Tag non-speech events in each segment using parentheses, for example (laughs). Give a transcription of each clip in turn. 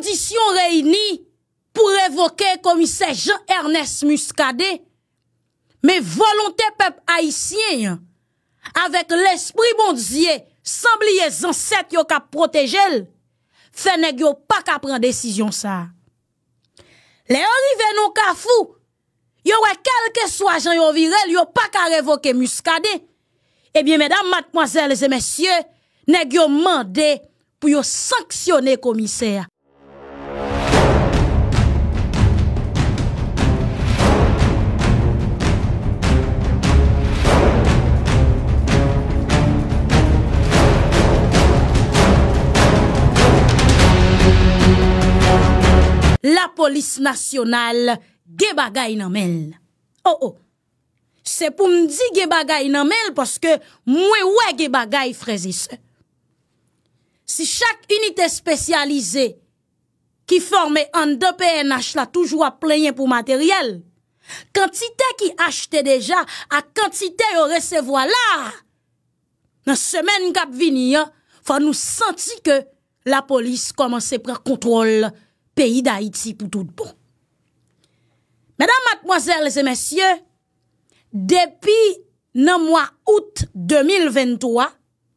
condition réunie pour révoquer commissaire Jean-Ernest Muscadet, mais volonté peuple haïtien, avec l'esprit bon Dieu, sans les ancêtres qui ont protégé, fait pas qu'à prendre décision ça. Les arrivés non qu'à fou, y aurait quel que soit Jean Yoviré, pas qu'à révoquer Muscadet. Eh bien, mesdames, mademoiselles et messieurs, nous avons demandé pour sanctionner le commissaire? la polis nasyonal ge bagay nanmel. Oh oh, se pou mdi ge bagay nanmel, paske mwen wè ge bagay frezise. Si chak unitè spesyalize, ki forme an do PNH la toujwa plenye pou materyel, kantite ki achte deja, a kantite yo resevo la, nan semen kap vini, fa nou santi ke la polis komanse prek kontrol nanmè. peyi da iti pou tout pou. Bon. Mèdam matmozèl, lese mèsyè, depi nan mwa out 2023,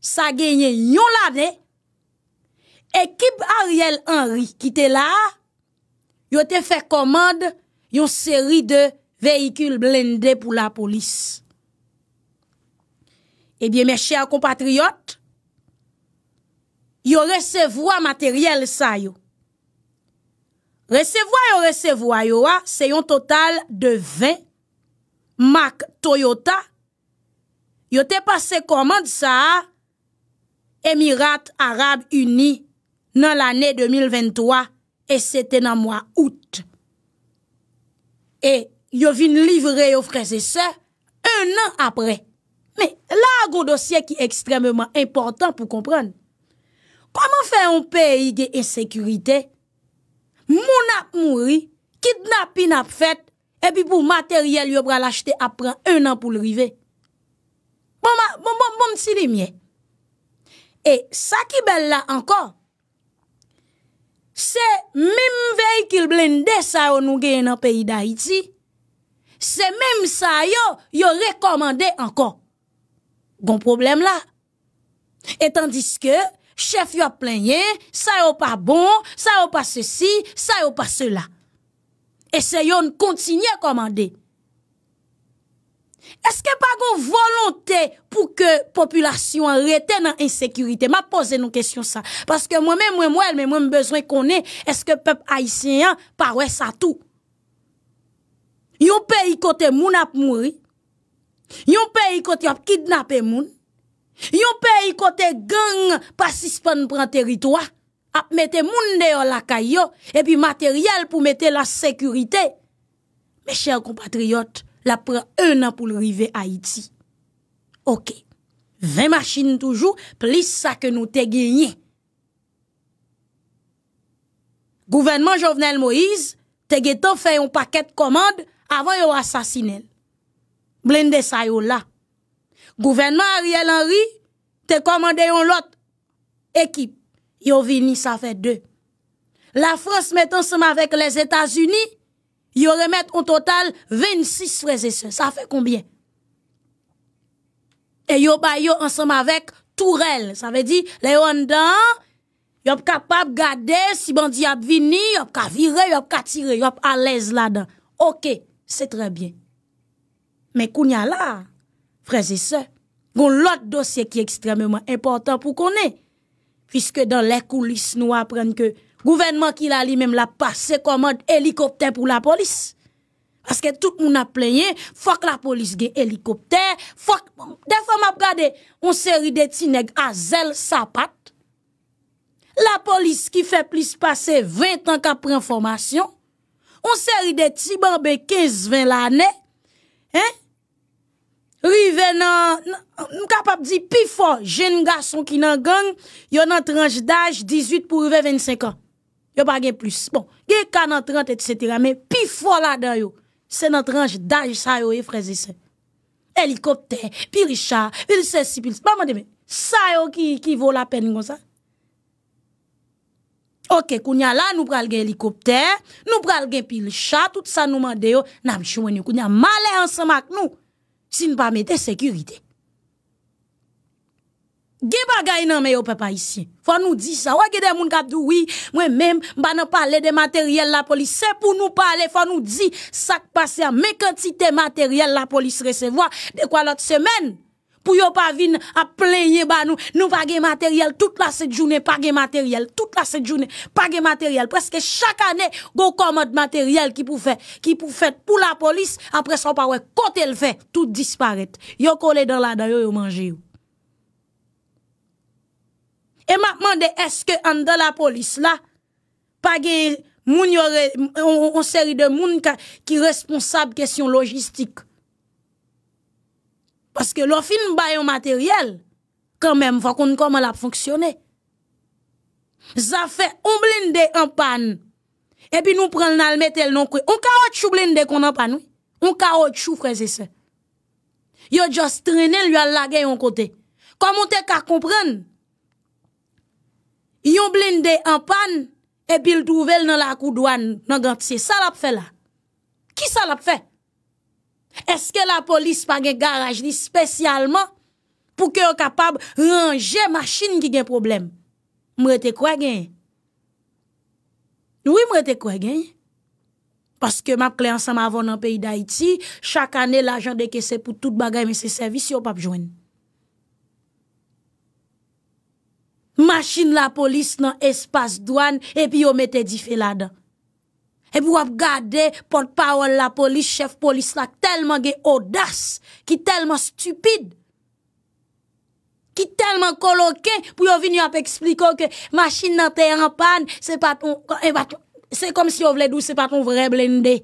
sa genye yon lade, ekip Ariel Henry ki te la, yote fè komande yon seri de veykul blendè pou la polis. Ebyè mè chè a kompatriot, yote se vwa materyèl sa yon. resevwa yo resevwa yo a, se yon total de 20, mak Toyota, yo te pase komand sa a, Emirat Arab Uni nan l'anè 2023, e sete nan mwa out. E yo vin livre yo freze se, un an apre. Me, la go dosye ki ekstrememan important pou kompran. Koman fe yon peyi de esekurite? moun ap mouri, kidnap in ap fet, epi pou materyel yo pra l'achete ap pran, un an pou l'rive. Bon, bon, bon, bon, si li mye. E, sa ki bel la ankon, se mem vey ki l'blende sa yo nou gen an peyi da iti, se mem sa yo, yo rekomande ankon. Gon problem la. Etan diske, Chef yon plenye, sa yon pa bon, sa yon pa se si, sa yon pa se la. Ese yon kontinye komande. Eske pa goun volonte pou ke populasyon reten nan insekurite? Ma pose nou kesyon sa. Paske mwen mwen mwen mwen mwen mwen mwen bezwen konen eske pep Aisyen parwese a tou. Yon pe yi kote moun ap mouri. Yon pe yi kote ap kidnap e moun. Yon pey kote gang pasispan pran teritwa, ap mette moun deyo la kayo, epi materyal pou mette la sekurite. Me chèr kompatriot, la pran un an pou l'rive Haiti. Ok, vè machin toujou, plis sa ke nou te genye. Gouvenman Jovenel Moïse te geto fè yon paket komand avan yon asasinel. Blende sa yon la. gouvernement Ariel Henry te commandé yon l'autre équipe. Yo vini, ça fait deux. La France met ensemble avec les États-Unis, yon remet en total 26 frères et Ça fait combien? Et yo ba yo ensemble avec Tourelle. Ça veut dire, les Rwandans, capables capable garder si bandi a vini, yo ka virer, yo ka tirer, sont à l'aise là-dedans. OK, c'est très bien. Mais kounya là, Frèze se, goun lòt dosye ki ekstremèman important pou konè. Fiske dan lè koulis nou aprenn ke gouvenman ki lalimèm la pase komad helikopter pou la polis. Aske tout moun ap plenye, fòk la polis gen helikopter, fòk... De fòm ap gade, on seri de ti neg a zèl sapat. La polis ki fè plis pase 20 an ka pren fòmasyon. On seri de ti banbe 15-20 l'anè. Hè? Rive nan... Nou kapap di pifo, jen gason ki nan gang, yo nan tranj daj 18 pou rive 25 an. Yo pa gen plus. Bon, gen 40, 30, etc. Men, pifo la dan yo. Se nan tranj daj sa yo e freze se. Helikopter, pi richa, vil se si pil se. Mamande men, sa yo ki vo la pen yon sa? Ok, kounya la nou pral gen helikopter, nou pral gen pil cha, tout sa nou mande yo, nam chouen yo, kounya male ansan mak nou. si n'pamete sekurite. Ge bagay nan me yo pepa isye. Fon nou di sa, wak edè moun kat douwi, mwen mem, mba nan pale de materyel la polis, se pou nou pale, fon nou di, sak pase a me kantite materyel la polis resevoa, de kwa lot semen. pour yo pas venir à ba nous nous pas de matériel toute la cette journée pas de matériel toute la cette journée pas de matériel presque chaque année go commande matériel qui pou fait, qui pour fait pour la police après ça pas ouais côté le fait tout disparaît yo collé dans la dan yo, yo manger et maintenant est-ce que en la police là pa de moun une série de moun qui responsable question logistique Paske lo fin bayon materyel, kanmem, fwa kon konman la fonksyone. Zafè, yon blinde yon pan, epi nou pren nan metel non kwe. Yon kaot chou blinde konan pan ou? Yon kaot chou freze se. Yon jostrenel yon lage yon kote. Koman te ka kompren? Yon blinde yon pan, epi ldouvel nan lakou douan nan gantse. Salap fe la? Ki salap fe? Eske la polis pa gen garaj li spesyalman pou ke yo kapab ranje machin ki gen problem? Mwete kwa gen? Oui mwete kwa gen? Paske map kliyansan ma avon nan peyi da iti, chak ane l'ajan deke se pou tout bagay men se servis yo pap jwen. Machin la polis nan espas douan epi yo mette di fe la dan. E pou ap gade pot pa ou la polis, chef polis la, telman gen odas, ki telman stupide, ki telman koloke, pou yo vini ap ekspliko ke masjin nan tey en pan, se paton, e se kom si yo vle dou, se paton vre blende.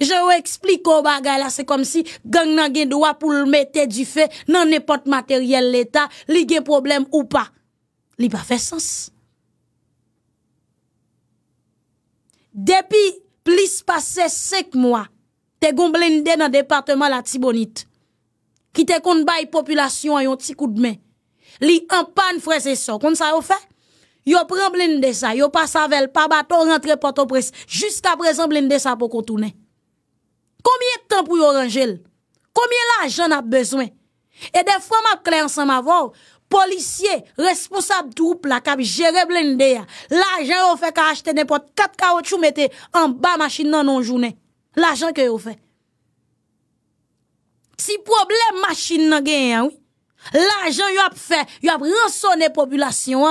Je yo ekspliko bagay la, se kom si gang nan gen doa pou l mette di fe, nan nepot materyel l eta, li gen problem ou pa. Li pa fe sens. Depi plis pase sek mwa, te gon blende nan departement la tibonite. Ki te kon bay populasyon a yon ti kou d'me. Li an pan frese so. Kon sa yo fe? Yo pren blende sa, yo pa savel, pa ba to rentre poto pres. Juska prezen blende sa pou kontoune. Komiye tan pou yo rangele? Komiye la jen ap bezwen? E de fwa ma kle ansan ma vòw. policiers, responsable troupe la cap gérer blindé l'argent on fait qu'à acheter n'importe 4 caoutchouc mettez en bas machine dans non journée l'argent que fait si problème machine nan gain hein, oui l'argent il a fait il a rançonné population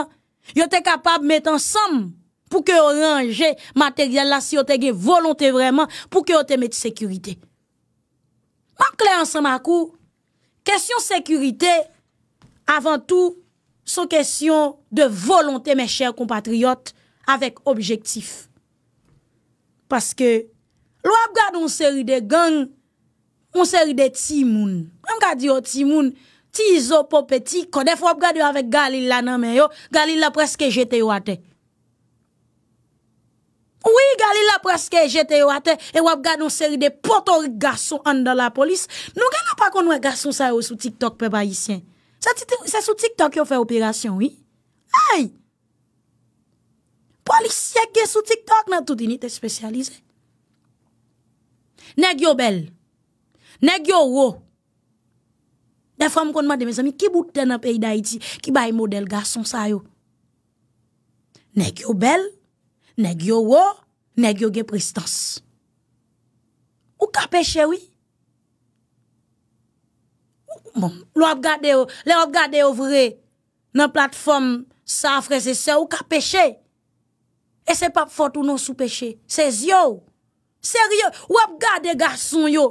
Il hein. était capable de mettre ensemble pour que le matériel là si on te gen volonté vraiment pour que mette te mette sécurité Ma clair ensemble à coup question sécurité avant tout, son kèsyon de volontè mè chèr kompatriot avèk objektyf. Paske, lò ap gade on sèri de gang, on sèri de timoun. An gade yo timoun, ti zo popetik, kodef wap gade yo avèk galil la nan mè yo, galil la preske jete yo ate. Ouwi, galil la preske jete yo ate, e wap gade on sèri de potor gason an da la polis. Nou gen yo pa kon wè gason sa yo sou TikTok pe bayisyen. Sa sou TikTok yo fè operasyon, wè? Ay! Polisyeke sou TikTok nan touti ni te spesyalize. Neg yo bel, neg yo wò. Defwa m konman demè zami ki boutè nan peyi da iti, ki bayi model gason sayo. Neg yo bel, neg yo wò, neg yo ge prestans. Ou ka peche wè? Bon. Le wap gade yo vre nan platform sa afre se se ou ka peche. E se pa fote ou nou sou peche. Se zyo. Serio. Wap gade gason yo.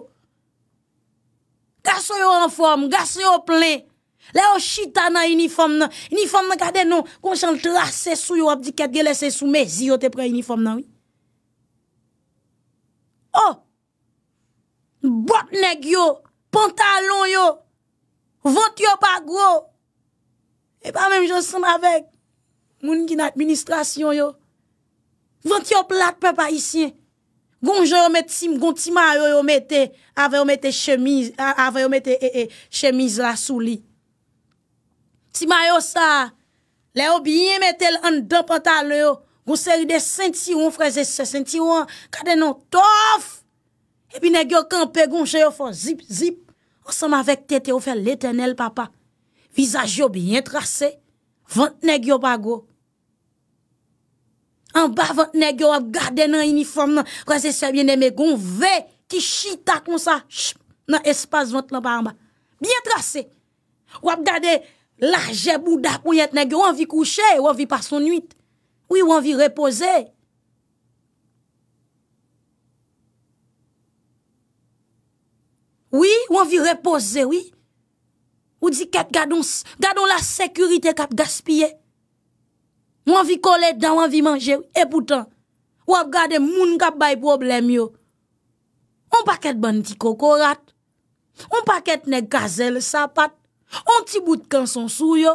Gason yo an form. Gason yo plen. Le yo chita nan uniform nan. Uniform nan gade nou. Kon chan trase sou yo ap di ket ge lese sou. Me zyo te pre uniform nan. Oh. Botnek yo. Pantalon yo. Vot yo pa gwo. E pa menm jonsen avèk. Moun ki nan administrasyon yo. Vot yo plat pe pa isyen. Gon jè yo met tim. Gon tim a yo yo metè. Avè yo metè chemise. Avè yo metè eh, eh, chemise la souli. Tim a yo sa. Le yo biye metè l an dè pantal yo. Gon seri de senti won freze. Senti won kade non tof. E pi negyo kampe. Gon jè yo fon zip zip. Sama vek tete ou fe l'eternel papa Visaj yo byen trase Vant negyo pa go An ba vant negyo wak gade nan uniform nan Waze sebyen neme gon ve Ki chita kon sa Nan espase vant nan pa an ba Byen trase Wap gade laje bouda pou yet negyo Wan vi kouche, wan vi par son nuit Ou yon vi repose Oui, ouan vi repose, oui. Ou di ket gadon la sekurite kap gaspye. Ouan vi kole dan, ouan vi manje, epoutan. Ouap gade moun kap bay problem yo. On paket ban ti kokorat. On paket ne gazel sapat. On ti bout kan son sou yo.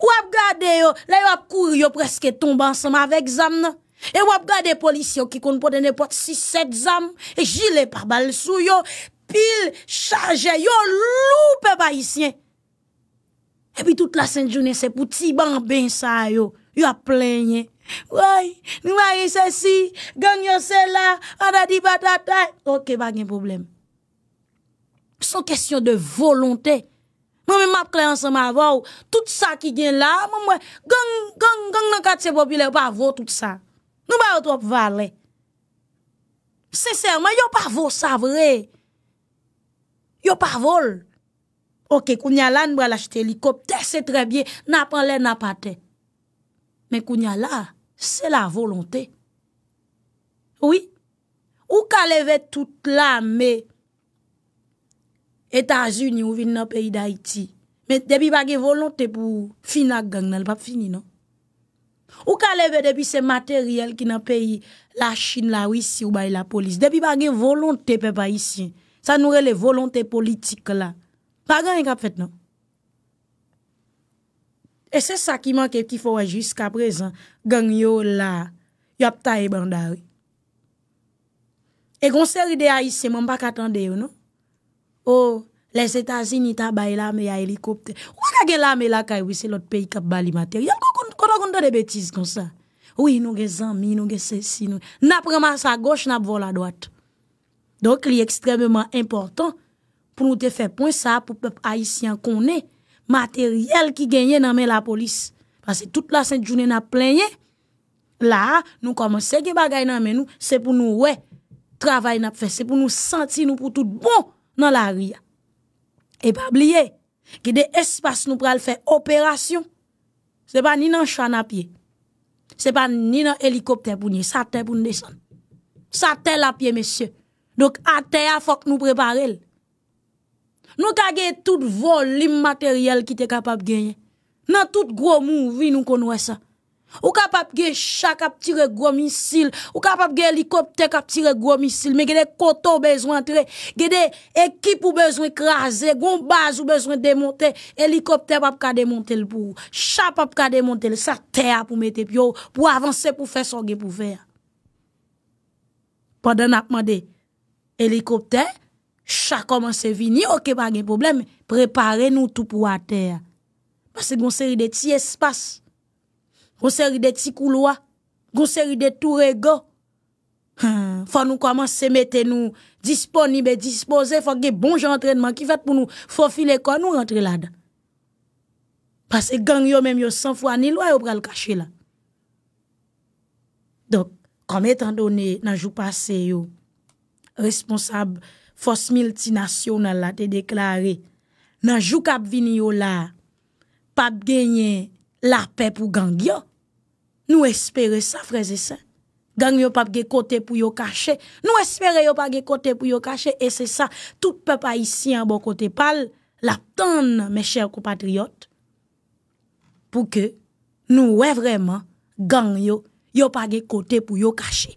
Ouap gade yo, le yo ap kour yo preske tomba ansan ma vek zam nan. E wap gade polisyon ki kon pou dene pot 6-7 zam, e jile par balsou yo, pil chaje yo, loup e bayisyen. E pi tout la Sint-Jounesse, pou ti ban ben sa yo, yo a plenye. Woy, nou ma yese si, gen yose la, anadi patata. Ok, wap gen problem. Son kesyon de volonté. Mwen mwen map kre ansan mwen avow, tout sa ki gen la, mwen mwen gen gen gen gen katse popile wap avow tout sa. Nou ba yo trope valè. Seseyman, yo pa vol sa vre. Yo pa vol. Ok, kounya la, nou ba lache telikopte, se tre bie, napan lè, napate. Men kounya la, se la volontè. Oui, ou ka leve tout la, me, etajun yon vin nan peyi da iti. Men debi bagè volontè pou finak gang, nan pa fini, nan. Ou ka leve depi se materyel ki nan peyi La chine la wisi ou bayi la polis Depi bagi volonte pe pa yisi Sa noure le volonte politik la Pagan yon kap fet nan E se sa ki manke ki fwa jiska prezen Gang yo la Yop ta e bandari E gonseri de a yisi Mwamba katande yo no Ou oh, les etazini ta bayi la Me a helikopter Ou kage la me la kay wisi lot peyi kap bali mater Yon koko raconte des bêtises comme ça. Oui, nous avons des amis, nous avons ceci. Nous avons à gauche, nous avons à droite. Donc, il est extrêmement important pour nous de faire point ça, pour le peuple haïtien qu'on est, matériel qui gagne dans la police. Parce que toute la sainte journée, nous avons Là, nous commençons à faire des nous, c'est pour nous, ouais, travail n'a fait, c'est pour nous sentir nous pour tout bon dans la rue. Et pas oublier, que des espaces nous pour faire opération. Se pa ni nan chan apye, se pa ni nan elikopte pou nye, sa te pou ndesan. Sa te la apye, mesye. Dok a te a fok nou preparel. Nou kage tout volim materyel ki te kapap genye. Nan tout gro mou vi nou konwese. Ou kapap ge chak kap tire gwa misil Ou kapap ge helikopter kap tire gwa misil Me gede koto bezwen tre Gede ekip ou bezwen krasen Gon baz ou bezwen demonte Helikopter pap ka demonte l pou Chak pap ka demonte l Sa ter pou mette pyo Pou avanse pou fè son gen pou fè Pwa den apman de Helikopter Chak koman se vini Ok pa gen problem Prepare nou tou pou a ter Pwa se gon seri de ti espas Gon seri de ti kou lwa, Gon seri de tou re go, Fwa nou kwa man se mette nou, Dispon ni be dispose, Fwa ge bon jan entrenman ki fat pou nou, Fwa file kon nou rentre la da, Pase gang yo menm yo san fwa, Ni lwa yo pral kache la, Dok, Kwa metan doni nanjou pase yo, Responsab, Fos mil ti nasyonal la, Te deklare, Nanjou kap vini yo la, Pap genye la pe pou gang yo, Nou espere sa, freze sa. Gang yo pa ge kote pou yo kache. Nou espere yo pa ge kote pou yo kache. E se sa, tout pe pa isi an bon kote pal, la ton, me chèr kou patriote, pou ke nou wè vreman gang yo, yo pa ge kote pou yo kache.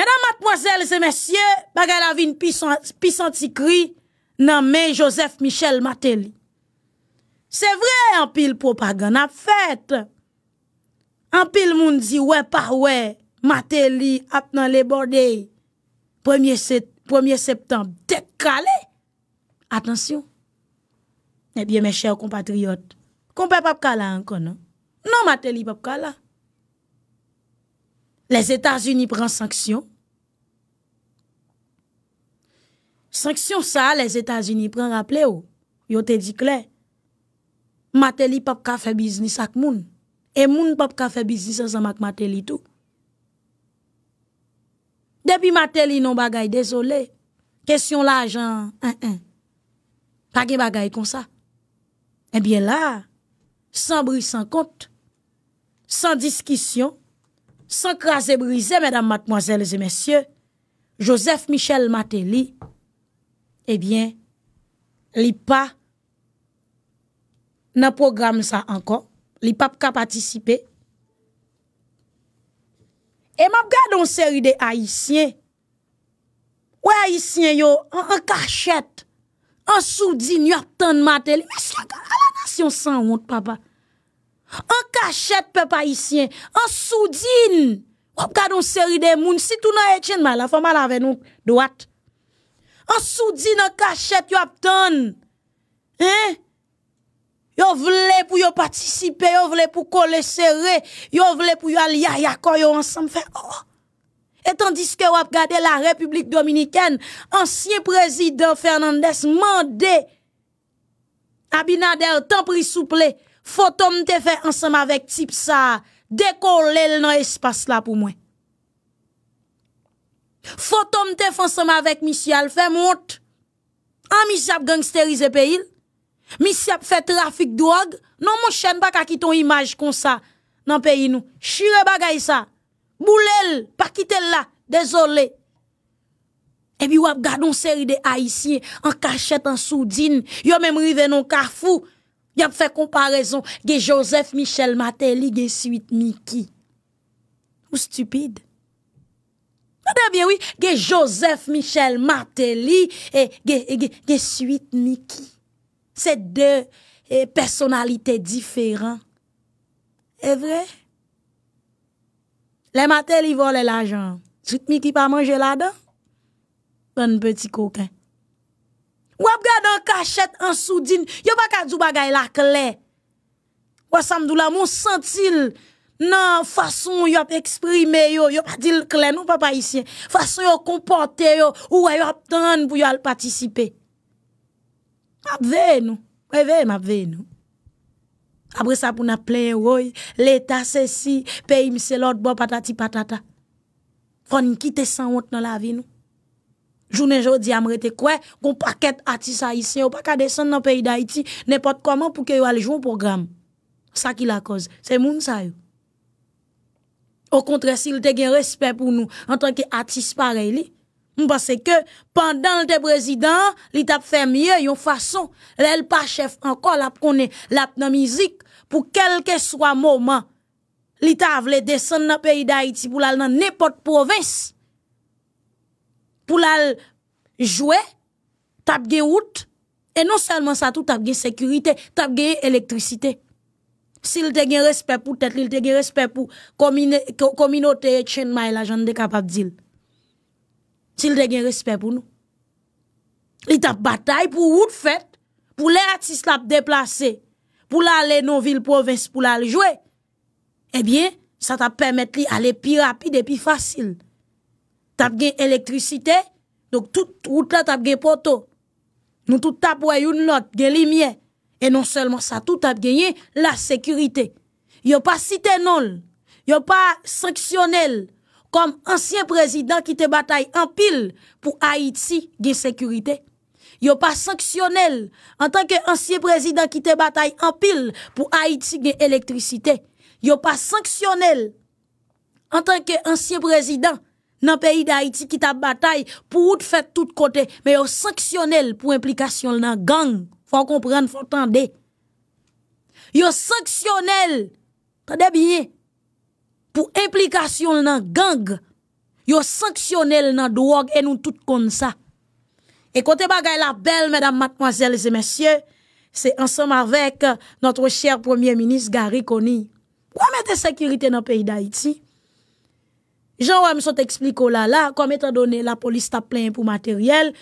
Mèdam matmozèl se mèsyè, bagè la vin pi santi kri, nan men Josef Michel Mateli. Se vre an pil propagan ap fèt. An pil moun di, wè pa wè, matè li ap nan le bordè, 1è septembre, dek kalè? Atensyon. Ebyè eh mè chè ou kompatriot, kompè pap kalè an kon, non? Non, matè li pap kalè. Les Etats-Unis pran sanksyon. Sanksyon sa, les Etats-Unis pran, rappelè ou, oh. yo te di klè. Matè li pap kalè, fè biznis ak moun. e moun pap ka fe bizisa zan mak Mateli tou. Depi Mateli non bagay, dezolé, kesyon la jan, pa gen bagay kon sa. Ebyen la, san brisan kont, san diskisyon, san krasen brisen, mèdam matmozèles e mèsyè, Josef Michel Mateli, ebyen, li pa, nan program sa ankon, Li pap ka patisipe. E map gade on seri de aisyen. Ou aisyen yo, an kachet. An soudin yo ap ton matel. Mese la, ala nas yon san wout papa. An kachet pep aisyen. An soudin. O pkade on seri de moun. Si tou nan etjen ma la, foma la ven nou doat. An soudin an kachet yo ap ton. He? He? Yo vle pour yo participer, yo vle pour coller serré, yo vle pou yo aller yako yo ensemble faire. Oh. Et tandis que vous regardez la République dominicaine, ancien président Fernandez mandé Abinader tant pris souple, photom te faire ensemble avec type ça, décoller dans espace là pour moi. Photo te faire ensemble avec Michel fait monte. En Michel gangsterise pays. Mi si ap fè trafik drog, non moun chen pa kakiton imaj kon sa nan peyi nou. Chire bagay sa. Boulèl, pa kitèl la. Dezolé. Ebi wap gadon seri de Aisyen, an kachet an sou din. Yo mèm rive non karfou. Yap fè komparèzon. Ge Josef Michel Martelly, ge suit Niky. Mou stupide. Nan dè bè wè, ge Josef Michel Martelly, ge suit Niky. Se de eh, personalite diferan. E vre? Le matel yi vo le la jan. Sout mi ki pa manje la dan? Pan beti kouken. Wap gade an kachet an sou din. Yo pa ka djou bagay la kle. Wap samdou la moun sentil nan fason yo ap eksprime yo. Yo pa dil kle nou pa pa isye. Fason yo kompante yo. Wap tan pou yo al patisipe. Apveye nou, we veye mapveye nou. Abre sa pou na pleye woy, leta se si, peyi miselot, bo patati patata. Fon nkite san wote nan la vi nou. Jounen jodi amre te kwe, goun paket ati sa iti, ou pakade san nan peyi da iti, nepot koman pou ke yo ale jwo program. Sa ki la koz, se moun sa yo. Ou kontre si, lte gen respet pou nou, an tanke ati spareli. Mpase ke, pandan lte prezident, li tap fe mye yon fason, lèl pa chef anko, lap konen, lap nan mizik, pou kelke swa mouman, li ta avle desen nan peyi da iti pou lal nan nepot provins, pou lal jwe, tap ge wout, e non selman sa tou tap ge sekurite, tap ge elektrisite. Si lte gen respet pou tet, lte gen respet pou kominote chen may la jan de kapap dil. S'il a respect pour nous. Il t'a bataille pour route fête, pour les artistes la déplacer, pour aller dans ville province pour aller jouer. Eh bien, ça t'a permettre d'aller aller plus rapide et plus facile. T'as gagné électricité, donc toute route là t'as gagné poteau. Nous tout t'a pour une note, des lumière. Et non seulement ça, tout a gagné la sécurité. a pas cité non, a pas sanctionnel kom ansyen prezidant ki te batay an pil pou Haiti gen sekurite. Yo pa sanksyonel an tanke ansyen prezidant ki te batay an pil pou Haiti gen elektrisite. Yo pa sanksyonel an tanke ansyen prezidant nan peyi de Haiti ki ta batay pou ou te fet tout kote. Me yo sanksyonel pou implikasyon nan gang. Fon kompren, fon tende. Yo sanksyonel, ta debyeye. pour implication dans gang, yo sanctionnel dans drogue et nous tout comme ça. Et côté bagaille la belle, mesdames, mademoiselles et messieurs, c'est ensemble avec notre cher premier ministre Gary Koni Pour mettre sécurité dans le pays d'Haïti, Jean Wem sont expliqué là, là, comme étant donné la police t'a plein pour matériel,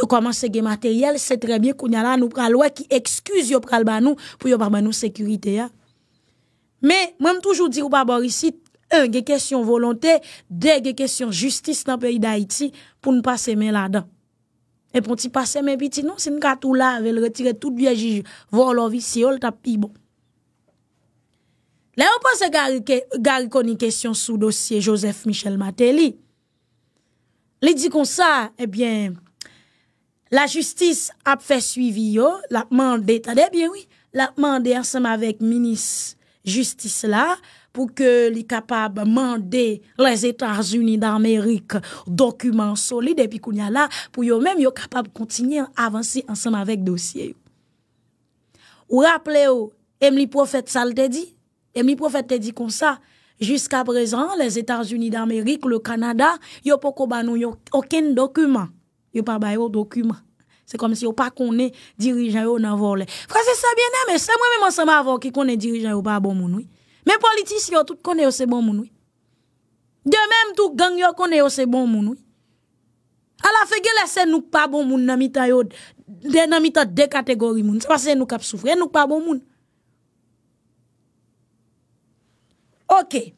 à commence gen matériel, c'est très bien qu'on y a là, nous qui excuse yo pral pour yo ba sécurité, hein. Men, mwen toujou dirou pa bor isi, un, ge kesyon volonté, de, ge kesyon justice nan peyi da iti pou n'pase men la dan. E pou ti pase men biti nou, sin katou la, vel retire tout biye jiji, volo vi si yol tap i bon. Le, mwen panse gar koni kesyon sou dosye Joseph Michel Mateli. Le di kon sa, ebyen, eh la justice ap fe suivi yo, la mande, eh la mande asema vek minis justice là pour que les capable de demander les États-Unis d'Amérique documents solides et puis qu'on y a là pour eux même capable de continuer à avancer ensemble avec dossier. Ou rappelez-vous, Emily Prophète ça le dit, Emily Prophète te dit comme ça, jusqu'à présent les États-Unis d'Amérique, le Canada, yo pas aucun document, yo pas yo document. C'est comme si on pas connaît dirigeant yo nan volé. Frère, c'est ça bien mais c'est moi-même ensemble avant qui connaît dirigeant ou pas bon moun oui. Mais politiciens tout connaît c'est bon moun oui. De même tout gang yo connaît c'est bon moun oui. À la fin nou nous pas bon moun nan mitan yo de nan mitan deux catégories moun. C'est parce que nous cap souffrir, nous pas bon moun. OK.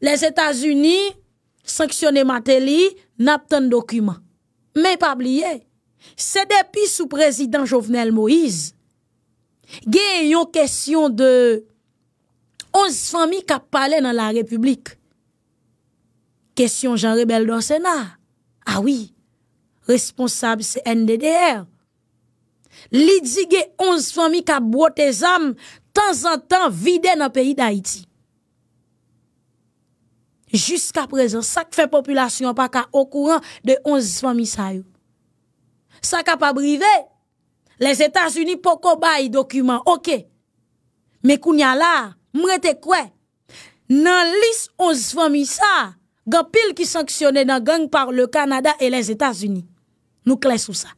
Les États-Unis sanctionner pas de document. Mais pas oublier Se depi sou prezident Jovenel Moïse, gen yon kèsyon de 11 fami ka pale nan la republik. Kèsyon jan rebel dan sèna. Awi, ah responsab se NDDR. Li di gen 11 fami ka bote zam tan zan tan vide nan peyi d'Haïti. Jusk aprezen, sak fe populasyon pa ka okouran de 11 fami sa yo. Sa ka pa brive, les Etats-Unis poko bayi dokumen, ok. Me kounya la, mwete kwe, nan lis 11 famisa, gampil ki sanksyone nan geng par le Kanada e les Etats-Unis. Nou kles ou sa.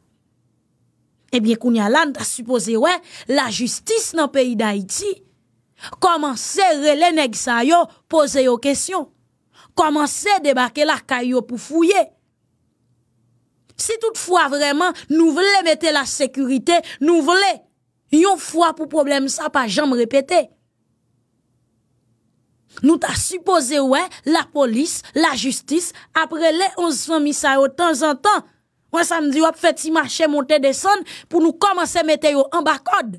Ebyen eh kounya la, nta suppose wè, la justis nan peyi d'Haïti, komanse rele neg sa yo, pose yo kesyon. Komanse debake la kayo pou fouye. Si tout fwa vreman, nou vle mette la sekurite, nou vle. Yon fwa pou problem sa pa jan mrepette. Nou ta suppose wè la polis, la justis, apre le onzvan misa yo tan zan tan. Wè sa mdi wè pwè fè ti mache monte deson pou nou komanse mette yo an bakod.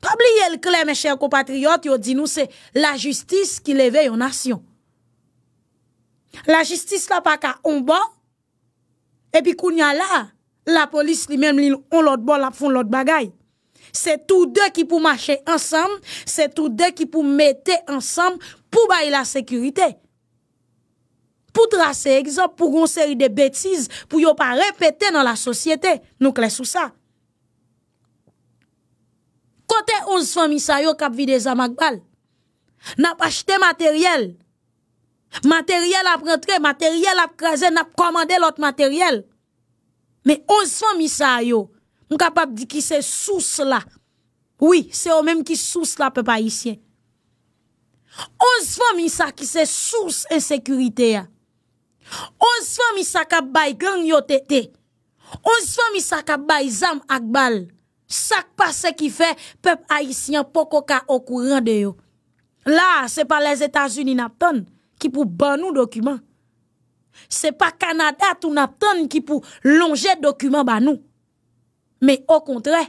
Pabliye l kleme, chèrko patriot, yo di nou se la justis ki leve yon asyon. La justis la pa ka onba. La justis la pa ka onba. Epi koun ya la, la polis li menm li on lot bol ap fon lot bagay. Se tou de ki pou mache ansam, se tou de ki pou mete ansam pou baye la sekurite. Pou trase egzop, pou gonseri de betiz, pou yo pa repete nan la sosyete, nou klesou sa. Kote 11 fami sa yo kap videza magbal, nap achete materyel. Materyèl ap rentre, materyèl ap kraze, nap komande lot materyèl. Me 11 fèm isa yo, mkap ap di ki se sous la. Oui, se yo mèm ki sous la pèp haïsien. 11 fèm isa ki se sous ensekurite ya. 11 fèm isa kap bay gang yo tete. 11 fèm isa kap bay zam akbal. Sak pa se ki fè, pèp haïsien pokoka okouran de yo. La, se pa les Etats-Unis nap tonne. qui pour ban documents. Ce C'est pas Canada tout n'attend qui pour longer document ban Mais au contraire,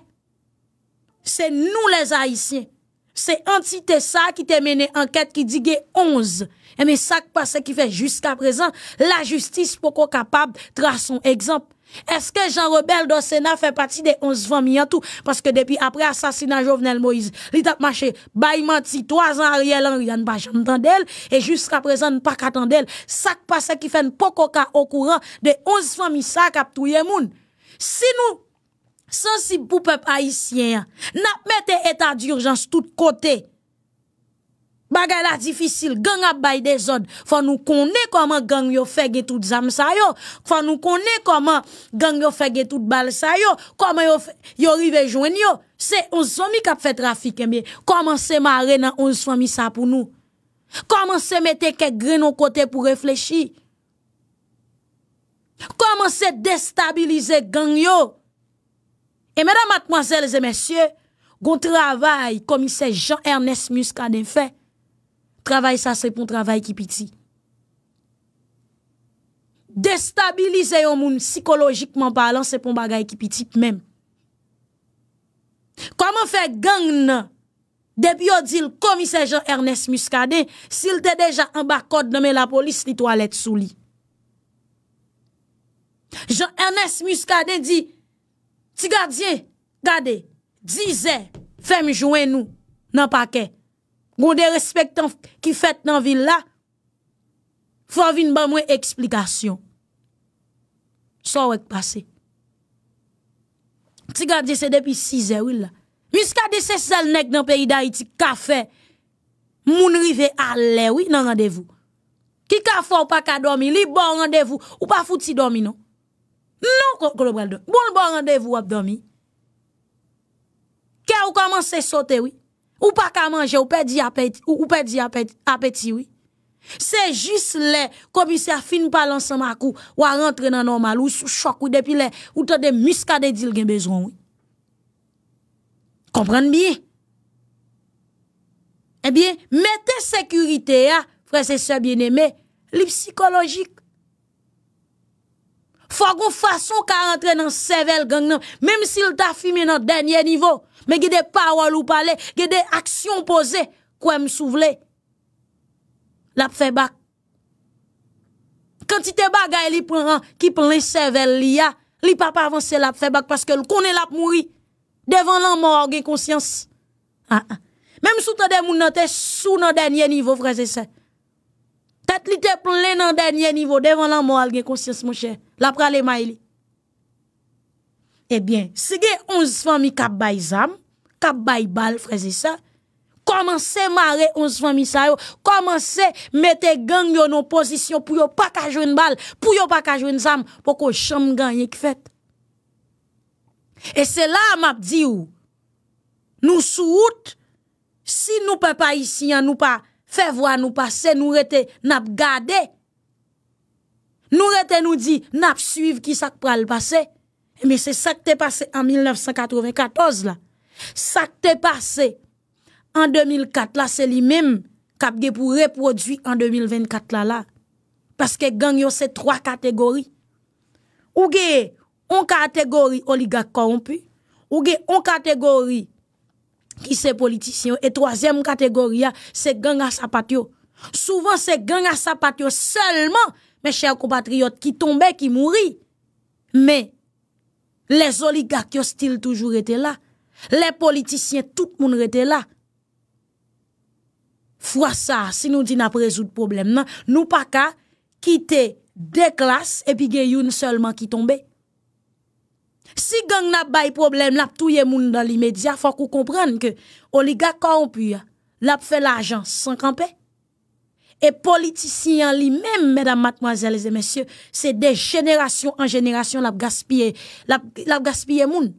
c'est nous les haïtiens. C'est entité ça qui t'a mené enquête qui dit 11. Et eh, mais ça qui passe qui fait jusqu'à présent la justice pourquoi capable trace son exemple. Eske jan rebel do Sena fè pati de 11 fami yantou Paske depi apre asasina jovenel Moise Li tap mache bay manti 3 an riyel an riyan pa jantan del E jusqu aprezen pa katan del Sak pase ki fèn pokoka okouran de 11 fami sa kap touye moun Sinou, sensib pou pep haisyen Napmete etat di urjans tout kote bagay la difficile, gang a bay des zon, faut nous connait comment gang yo fege tout zam ça. yo, faut nous connait comment gang yo fege tout bal ça yo, comment yo, yo rive jouer yo, c'est on zomi kap fait trafic, mais eh comment se marre dans 11 zomi ça pour nous? Comment c'est mettre quelques grains au côté pour réfléchir? Comment c'est déstabiliser gang yo? Et mesdames, mademoiselles et messieurs, gon travail, commissaire Jean-Ernest Muscadet fait, Travay sa se pou travay ki piti. Destabilize yon moun psikologikman palan se pou bagay ki piti pou mèm. Koman fe gang nan? Debi yo dil komise Jean-Ernest Muscadet, sil te deja ambakot nomen la polis li toalet sou li. Jean-Ernest Muscadet di, ti gadiye, gade, dize, fem jwen nou nan pakè. gonde respektan ki fèt nan vil la, fò avin ban mwen eksplikasyon. Sò wèk pase. Ti gade se depi 6 e wè la. Mis ka dese sel nek nan peyi da iti, ka fè moun rive alè wè nan randevou. Ki ka fò ou pa ka dòmi, li bon randevou ou pa fò ti dòmi non. Non kon klobrel dòmi. Bon bon randevou wè ap dòmi. Ke ou kaman se sote wè. Ou pas qu'à manger, ou perdre appétit, ou, perdre appétit, oui. C'est juste les commissaire fin par l'ensemble à ou à rentrer dans normal, ou sous choc, ou depuis là. ou t'as des muscades d'il gen besoin, oui. Comprenez bien? Eh bien, mettez sécurité, hein, frère, frère et bien aimé, les psychologiques. Fwa goun fason ka rentre nan sevel gang nan. Mem si l ta fimi nan denye nivo. Me gede pa walo pale, gede aksyon pose, kwa m sou vle. Lap fe bak. Kantite bagay li pren an, ki pren sevel li a. Li pa pa avanse lap fe bak, paske l konen lap moui. Devan lan mou a gen konsyans. Ah, ah. Mem sou ta demoun nan te sou nan denye nivo vreze se. Tête li plein dans dernier niveau devant la mort a conscience mon cher. La prale maili. Eh bien, si gen 11 familles kap bay zam, kap bay bal frères ça, commencez marrer 11 familles ça yo, commencez mettre gang yo nos position pour yo pas ka une balle, pour yo pas ka une zam pour que chambre gagne qui fait. Et c'est là m'a dit ou nous sous si nous pas ici, hein, nous pas Fè vwa nou pase, nou rete nap gade. Nou rete nou di, nap suiv ki sak pral pase. Eme se sak te pase an 1994 la. Sak te pase an 2004 la, se li mem kap ge pou reproduy an 2024 la la. Paske gang yo se 3 kategori. Ou ge an kategori oligak korompi. Ou ge an kategori oligak korompi. qui les politiciens, Et troisième catégorie, c'est gang à sapatio. Souvent, c'est gang à sapatio seulement, mes chers compatriotes, qui tombaient, qui mourit. Mais, les oligarques, ont toujours été là. Les politiciens, tout le monde était là. Fois ça, si nous disons pas résoudre problème, nous pas quitter des classes et puis seulement qui tombait. Si gang nap bay problem, lap touye moun dan li media, fòk ou komprenn ke oliga kaompu ya, lap fè la ajan sankanpe. E politisyen li men, mèdam matmazèlèzè, mèsyè, se de jenèration an jenèration lap gaspye, lap gaspye moun.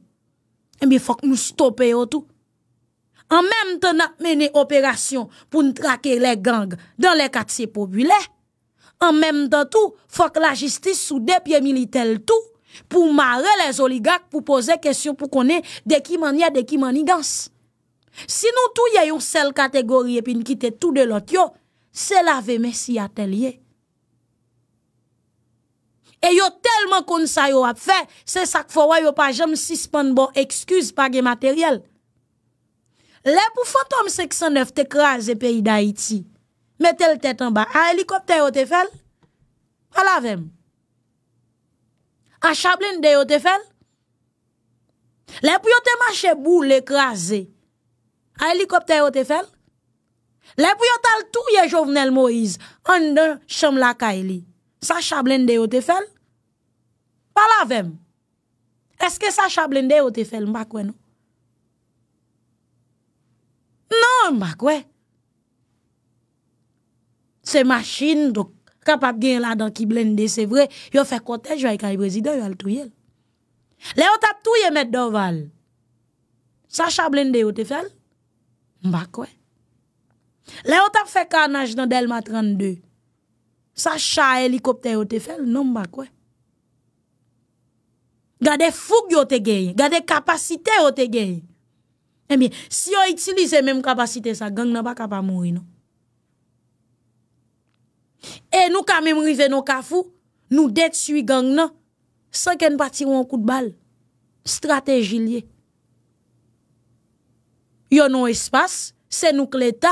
E mi fòk nou stopè yo tou. An menm tan nap menè operasyon pou nou trake lè gang dan lè katsè populè, an menm tan tou fòk la jistis sou depye militel tou, pou mare les oligak pou pose kesyon pou konen de ki manye, de ki manigans. Sinon tou ye yon sel kategori epi nkite tout de lot yo, se lave mesi atelier. E yo telman konsa yo ap fe, se sak fwa yo pa jem sispan bo ekskuz pa ge materyel. Le pou fantom 609 te kraze peyi da iti, metel tetan ba, a helikopter yo te fel, alavem. A chablen de yo te fel? Le pou yo te mache bou le krasi? A helikopter yo te fel? Le pou yo tal tou ye jovenel Moise? An dan chanm la ka heli? Sa chablen de yo te fel? Palavem. Eske sa chablen de yo te fel mbakwe nou? Non mbakwe. Se masin do kwa. Kap ap gen la dan ki blende, se vre, yo fe kotej va yi e ka yi e brezida, yo al tou yel. Le yo tap tou yi met doval, sa cha blende yo te fel, mba kwe. Le yo tap fe karnaj nan Delma 32, sa cha helikopter yo te fel, non mba kwe. Gade foug yo te gey, gade kapasite yo te gey. Si yo itili se menm kapasite sa, gang nan baka pa mouni nou. E nou kamem rive nou kafou, nou det su y gang nan, san ken pati yon kout bal, strateji liye. Yon nou espas, se nou kleta,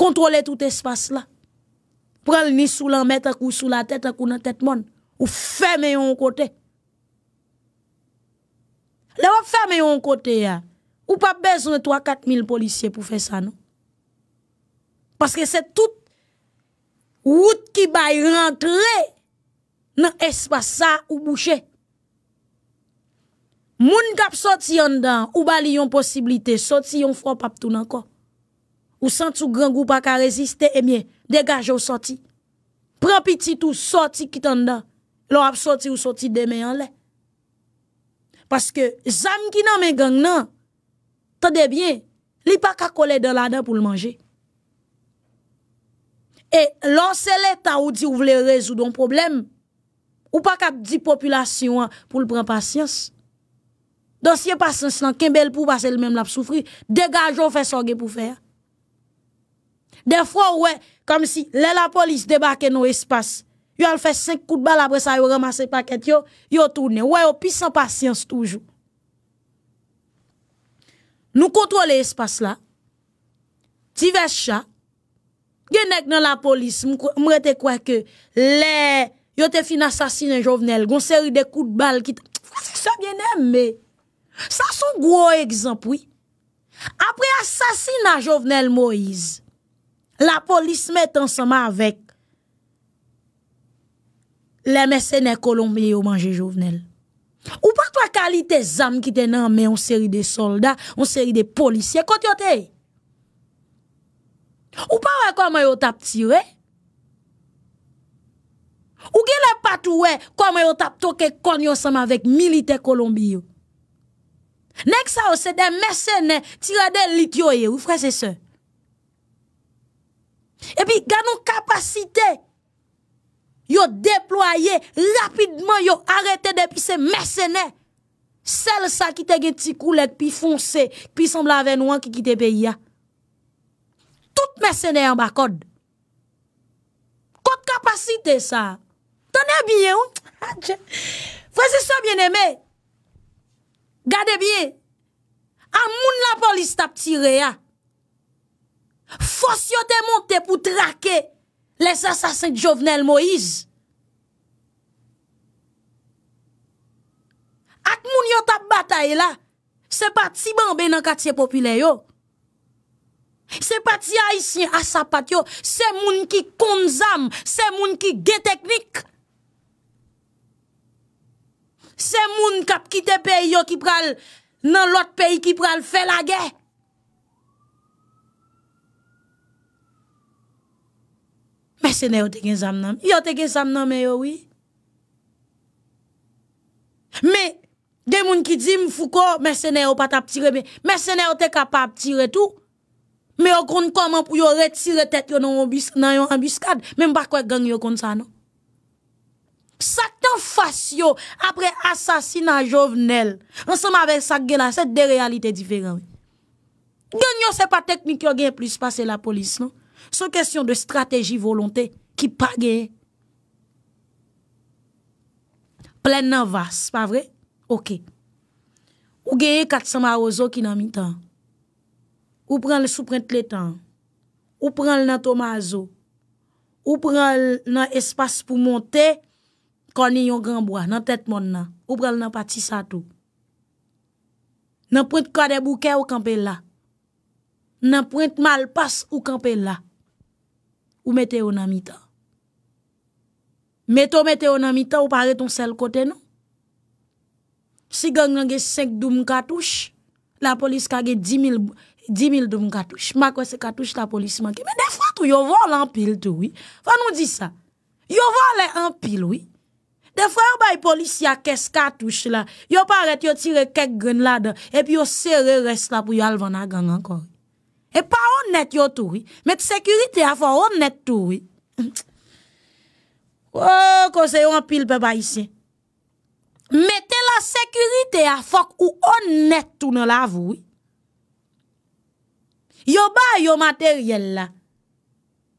kontrole tout espas la. Pral ni sou lan met akou, sou lan tet akou nan tet mon, ou fèm yon kote. Le wap fèm yon kote ya, ou pa bezre 3-4 mil polisye pou fè sa nan. Paske se tout, Wout ki bay rentre nan espasa ou bouchè. Moun kap soti yon dan, ou bali yon posibilite, soti yon fwa pap tou nan ko. Ou san tou gran goupa ka reziste, e mye, degaje ou soti. Prapiti tou soti kitan dan, lou ap soti ou soti deme yon le. Paske zam ki nan men gang nan, ta debyen, li pa ka kole de la dan pou l manje. e lanse l'Etat ou di ou vle rezou don problem, ou pa kat di populasyon pou l'pren pasyans. Don si yon pasyans lan kembèl pou pase l'mèm lap soufri, degajon fè songe pou fè. De fwa ouè, kom si lè la polis debake nou espas, yon fè 5 kout bal apre sa yon ramase paket, yon tourne, ouè yon pis an pasyans toujou. Nou kontrolè espas la, ti vè chak, genek nan la polis mwete kwa ke le yote fin asasine jovenel goun seri de kout bal ki te... Se bienem me. Sa sou gwo ekzampoui. Apre asasine jovenel Moïse, la polis met ansama avek le mesene kolon mi yo manje jovenel. Ou pa kwa kalite zam ki te nan me yon seri de soldat, yon seri de polis. Ekote yote e. Ou pa wè kwa mwen yo tap ti wè? Ou genè pat wè kwa mwen yo tap toke konyon seman vek milite Kolombiyo? Nèk sa wè se den mersene tirade lit yo ye, ou fwese se? E pi gano kapasite yo deploye, lapidman yo arete de pi se mersene. Sel sa ki te gen ti koulet pi fonse, pi sembla avè nou an ki kite pe ya. Tout mè sè nè yon ba kòd. Kòd kapasite sa. Tè nè biye ou. Fwè se so bienè mè. Gade biye. Am moun la polis tap tire ya. Fos yo te monte pou trake les asasè jovenel Moïse. At moun yo tap bataye la. Se pa ti banbe nan katiye popile yo. Se pati a isin a sapat yo, se moun ki kon zam, se moun ki ge teknik. Se moun kap kite pe yo ki pral nan lot peyi ki pral fe la ge. Mè se nè yo te gen zam nam, yo te gen zam nam e yo wi. Mè, de moun ki di m fouko, mè se nè yo pat ap tire me, mè se nè yo te kap ap tire tou. Me yo kon konman pou yo retire tet yo nan yon ambiskade, men bakwa gen yon kon sa nan. Saktan fasyo apre asasina jovnel, ansan ma ven sak gen la, se de realite diferan we. Gen yon se pa teknik yo gen plus pase la polis nan. Se kestyon de strateji volonte, ki pa gen. Plen nan vas, pa vre? Ok. Ou gen yon kat san ma ozo ki nan mi tan. Ou pren lè sou pren lè tan. Ou pren lè nan tomazo. Ou pren lè nan espas pou monte koni yon granboa nan tèt mon nan. Ou pren lè nan pati satou. Nan pren kade bouke ou kampe la. Nan pren malpas ou kampe la. Ou meteo nan mita. Meteo meteo nan mita ou pare ton sel kote nan. Si gang nan gen 5 doum katouche, la polis kage 10 mil... 10.000 de moun katouche. Ma kwen se katouche la polisi man ki. Men defan tou yo vol en pil tou. Fwa nou di sa. Yo vol en pil. De fwa yo bay polisi a kes katouche la. Yo paret yo tire kek gren la da. E pi yo serre res la pou yo alvan agang ankor. E pa on net yo tou. Met sekurite a fwa on net tou. Kwen se yo en pil pe ba isi. Mete la sekurite a fwa ou on net tou nou la avoui. Yo ba yo matériel là.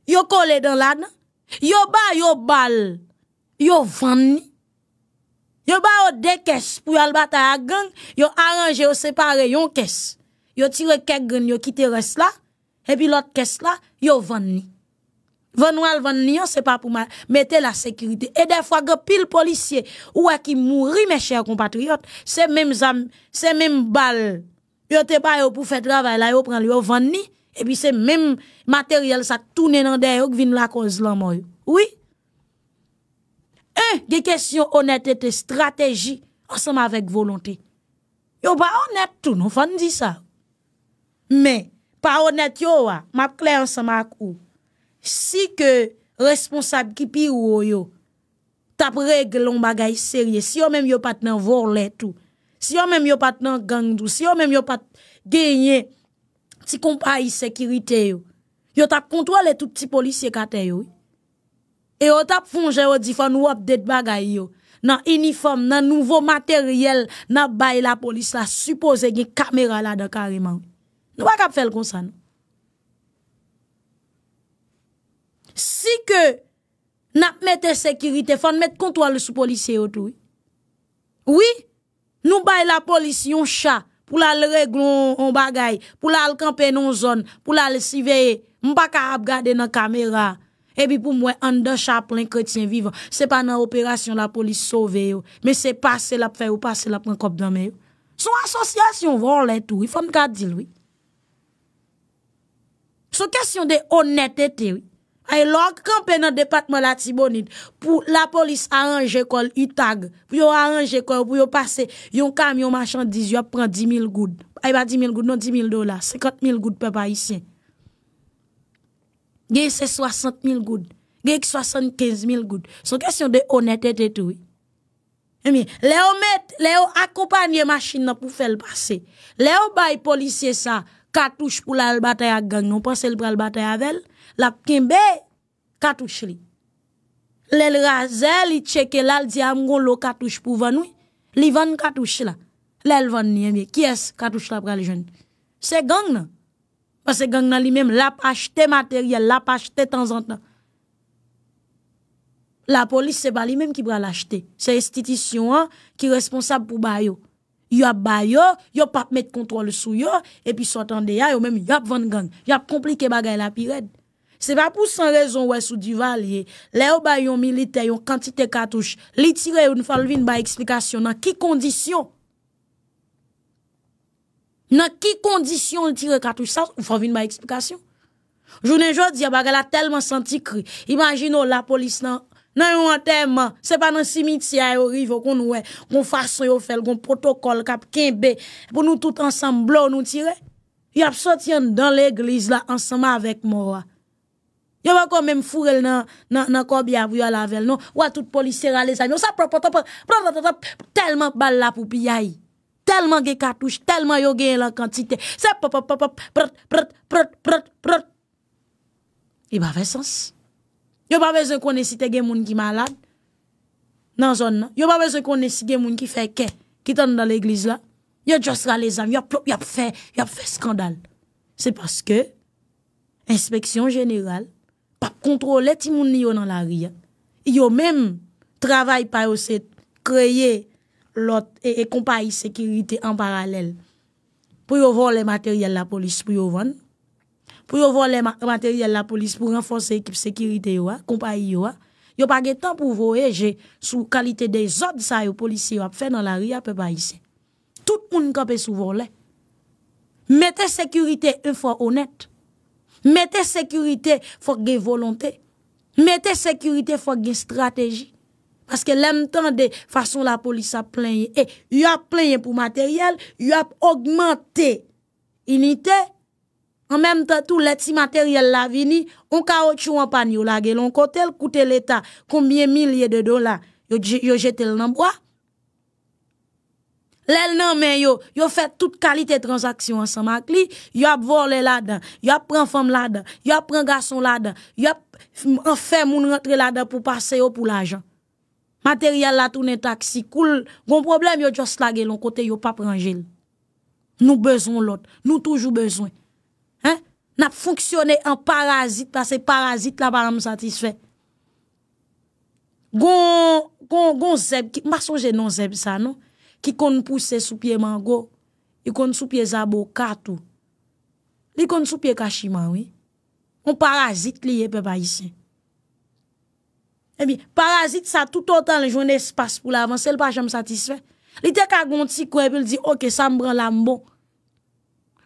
Yo collé dans la Yo ba yo bal. Yo vanni. Yo ba yo des caisses pour al battre à gang, yo arrangé yo séparé yon caisse. Yo tire quelques graines, yo quitté reste là et puis l'autre caisse là, yo vanni. vend vanni, c'est pas pour mettre la sécurité. Et des fois que pile policier ou qui mourit mes chers compatriotes, c'est même c'est même balle yo te pa yo pou fet lavay la yo pren li yo van ni, epi se menm materyel sa tou nenande yo kvin la konz lanmoy. Oui? Eh, de kesyon onete te strategi, anseman vek volonté. Yo pa onete tou, nou fan di sa. Men, pa onete yo wa, map kler anseman akou. Si ke responsab ki pi ou yo, tap reg lon bagay serye, si yo menm yo patnen vor letou, si yo mèm yo pat nan gangdou, si yo mèm yo pat genye ti kompa yi sekirite yo, yo tap kontwale tout ti polisye kate yo. E yo tap fonje yo di fan wap det bagay yo, nan uniform, nan nouvo materyel, nan bay la polis la, suppose gen kamera la da kareman. Nou wak ap fel kon sa nou. Si ke nan mette sekirite, fan mette kontwale sou polisye yo tou, wik, Nou bay la polisi yon cha pou lal reglou yon bagay, pou lal kampen yon zon, pou lal siveye, mba ka ap gade nan kamera. Ebi pou mwen an de cha plen kretien vivan. Se pa nan operasyon la polisi sove yo, me se pase la pfe ou pase la pwen kop dame yo. So asosyasyon vwo lè tou, ifo mka di lwi. So kasyon de onetete wii. Et l'autre campé dans le département de la Tibonite, pour la police arranger l'école Itag, pour arrange l'école, pour passer un camion marchandise, yon prend 10 000 goud. Ay pas 10 000 goud, non 10 000 dollars, 50 000 gouttes peuple haïtien. Gen c'est 60 000 y a 75 000 gouttes. C'est une question de honnêteté tout. Eh bien, les machines les accompagner machine pour faire le passé. Les bay ça, katouche pour la bataille à gang, non pas celle pour la bataille avec elle la kembe katouche li. Le l li cheke la, li di am gon lo katouche pou vanoui, Li van katouche la. Le vann van ni emye. Ki es katouche la pral jeune. Se gang nan. Pas se gang nan li même la achete matériel, la pa achete temps en temps. La police, C'est ba li même ki pral achete. Se institution an, ki responsable pou bayo. Yo ap bayo, yo pas met kontrol sou yo, puis sotan de ya, yo même yo a vendre gang. Yo a bagay la pirade. Se pa pou san rezon wè sou diva liye, le ou ba yon milite, yon kantite katouche, li tire ou nou fal vin ba eksplikasyon nan ki kondisyon? Nan ki kondisyon li tire katouche, sa ou fal vin ba eksplikasyon? Jounen jò diya baga la telman santi kri, imagino la polis nan yon anterman, se pa nan simitia yon rivo kon wè, kon fason yon fel, kon protokol kap kinbe, pou nou tout ansan blo ou nou tire, yon ap sot yon dan l'eglise la ansanman avèk morwa. Yo va quand même fourrel nan nan nan corbi pour à avec non. Ou tout policier aller ça. Ça tellement balle là pour piaille. Tellement de cartouches, tellement yo la quantité. C'est pop pop pop prot prot Il va faire sens. Yo pas besoin qu'on si t'es gen moun qui malade dans zone là. Yo pas besoin qu'on si gen moun qui fait quoi qui tente dans l'église là. Yo juste les amis, yo a fait a fait scandale. C'est parce que inspection générale contrôler tout qui yo dans la rue ont même travaillé pour créer l'autre et compagnie sécurité en parallèle pour les matériels de la police pour yo vendre pour yo voler de la police pour renforcer équipe sécurité yo ah, compagnie yo ah. pas le temps pour voyager sous qualité des autres policiers yo police fait dans la rue peu le tout moun campé sous voler mettez sécurité une fois honnête Metè sekurite fòk gen volante, metè sekurite fòk gen strateji, paske lem tan de fason la polis ap plenye, e, y ap plenye pou materyel, y ap augmente inite, an menm tan tou leti materyel la vini, on kao chou anpanyo la gen, lon kote l koute l eta, koumyen milye de dolan yo jete l nanboa, L'el nan men yo, yo fait toute qualité transaction ensemble mak li, yo ap vole la dan, yo ap pren femme la dan, yo ap pren garçon la dan, yo ap fait moun rentre la dan pou passer yo pou l'argent. Matériel la toune taxi cool. gon problème yo just lage lon côté, yo pa pranjil. Nous besoin l'autre, nous toujours besoin. Hein? fonctionné en parasite, parce que parasite la pas satisfait satisfait. Gon, gon, gon zeb, ma songe non zeb ça non ki kon pousse sou pie mango, ki kon sou pie zabo katou, li kon sou pie kachiman, oui, ou parazit liye pe pa yisi. Ebi, parazit sa tout an tan le joun espas pou la avansel pa jom satisfe. Li te ka gonti kwebe, li di, ok, sa mbran lambo.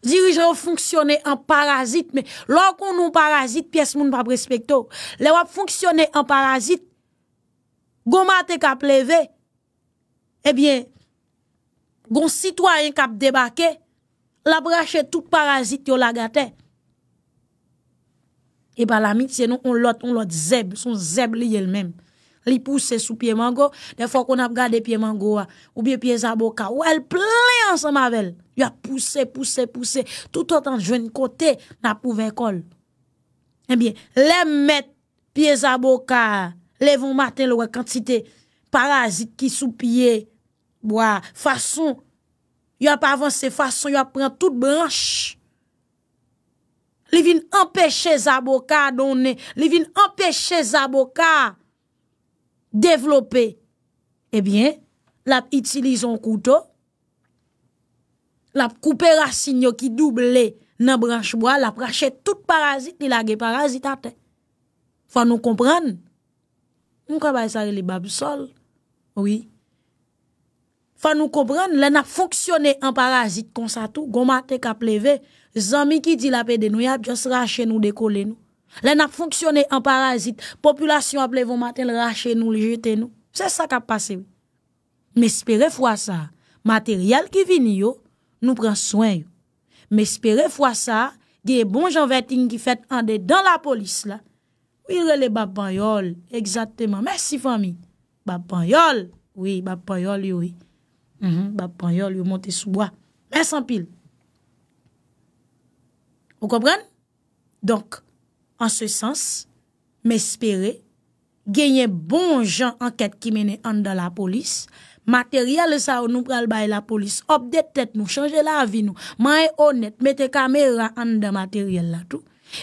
Dirijan ou founksyone en parazit, me, lor kon nou parazit, pi es moun pa prespektor, le wap founksyone en parazit, goma te ka pleve, ebi, Gon sitwa yon kap debake, la brache tout parazit yon lagate. E ba la mitye nou, on lot zeb, son zeb li el men. Li puse sou pie mango, defon kon ap gade pie mango, ou pie zaboka, ou el ple ansa mavel. Ya puse, puse, puse, tout an jwen kote, na pou ven kol. E bien, le met pie zaboka, le von mate lwe kantite, parazit ki sou pie, Boa, fason, yon ap avanse fason, yon ap pren tout branche. Li vin empèche zaboka donne, li vin empèche zaboka developè. Ebyen, eh l ap itilize yon kouto, l ap koupe rasynyo ki double nan branche. Boa, l ap rachè tout parazit li la ge parazit ate. Fwa nou kompran, moun kwa bay sa re li bab sol. Ouye. Fa nou kompren, lè nap fonksyonè an parazit kon sa tou. Gon mate kap leve, zami ki di la pe de nou yap, jos rache nou de kole nou. Lè nap fonksyonè an parazit, populasyon ap leve ou mate lè rache nou, lè jete nou. Se sa kap pase ou. Mè spere fwa sa, materyal ki vini yo, nou pran swen yo. Mè spere fwa sa, ge bon jan vetin ki fet ande dan la polis la. Ou i rele bapanyol, egzatèman. Mèsi fami, bapanyol, wè bapanyol yo wè. Mhm bah, panyol yo monte sous bois. Mais sans pile. Vous comprenez? Donc, en ce sens, m'espérer, gagner bon gens enquête qui mène en dans la police, matériel ça nous pral bay la police, update tête nous, changer la vie nous, mais honnête, mettez caméra en dans matériel là tout.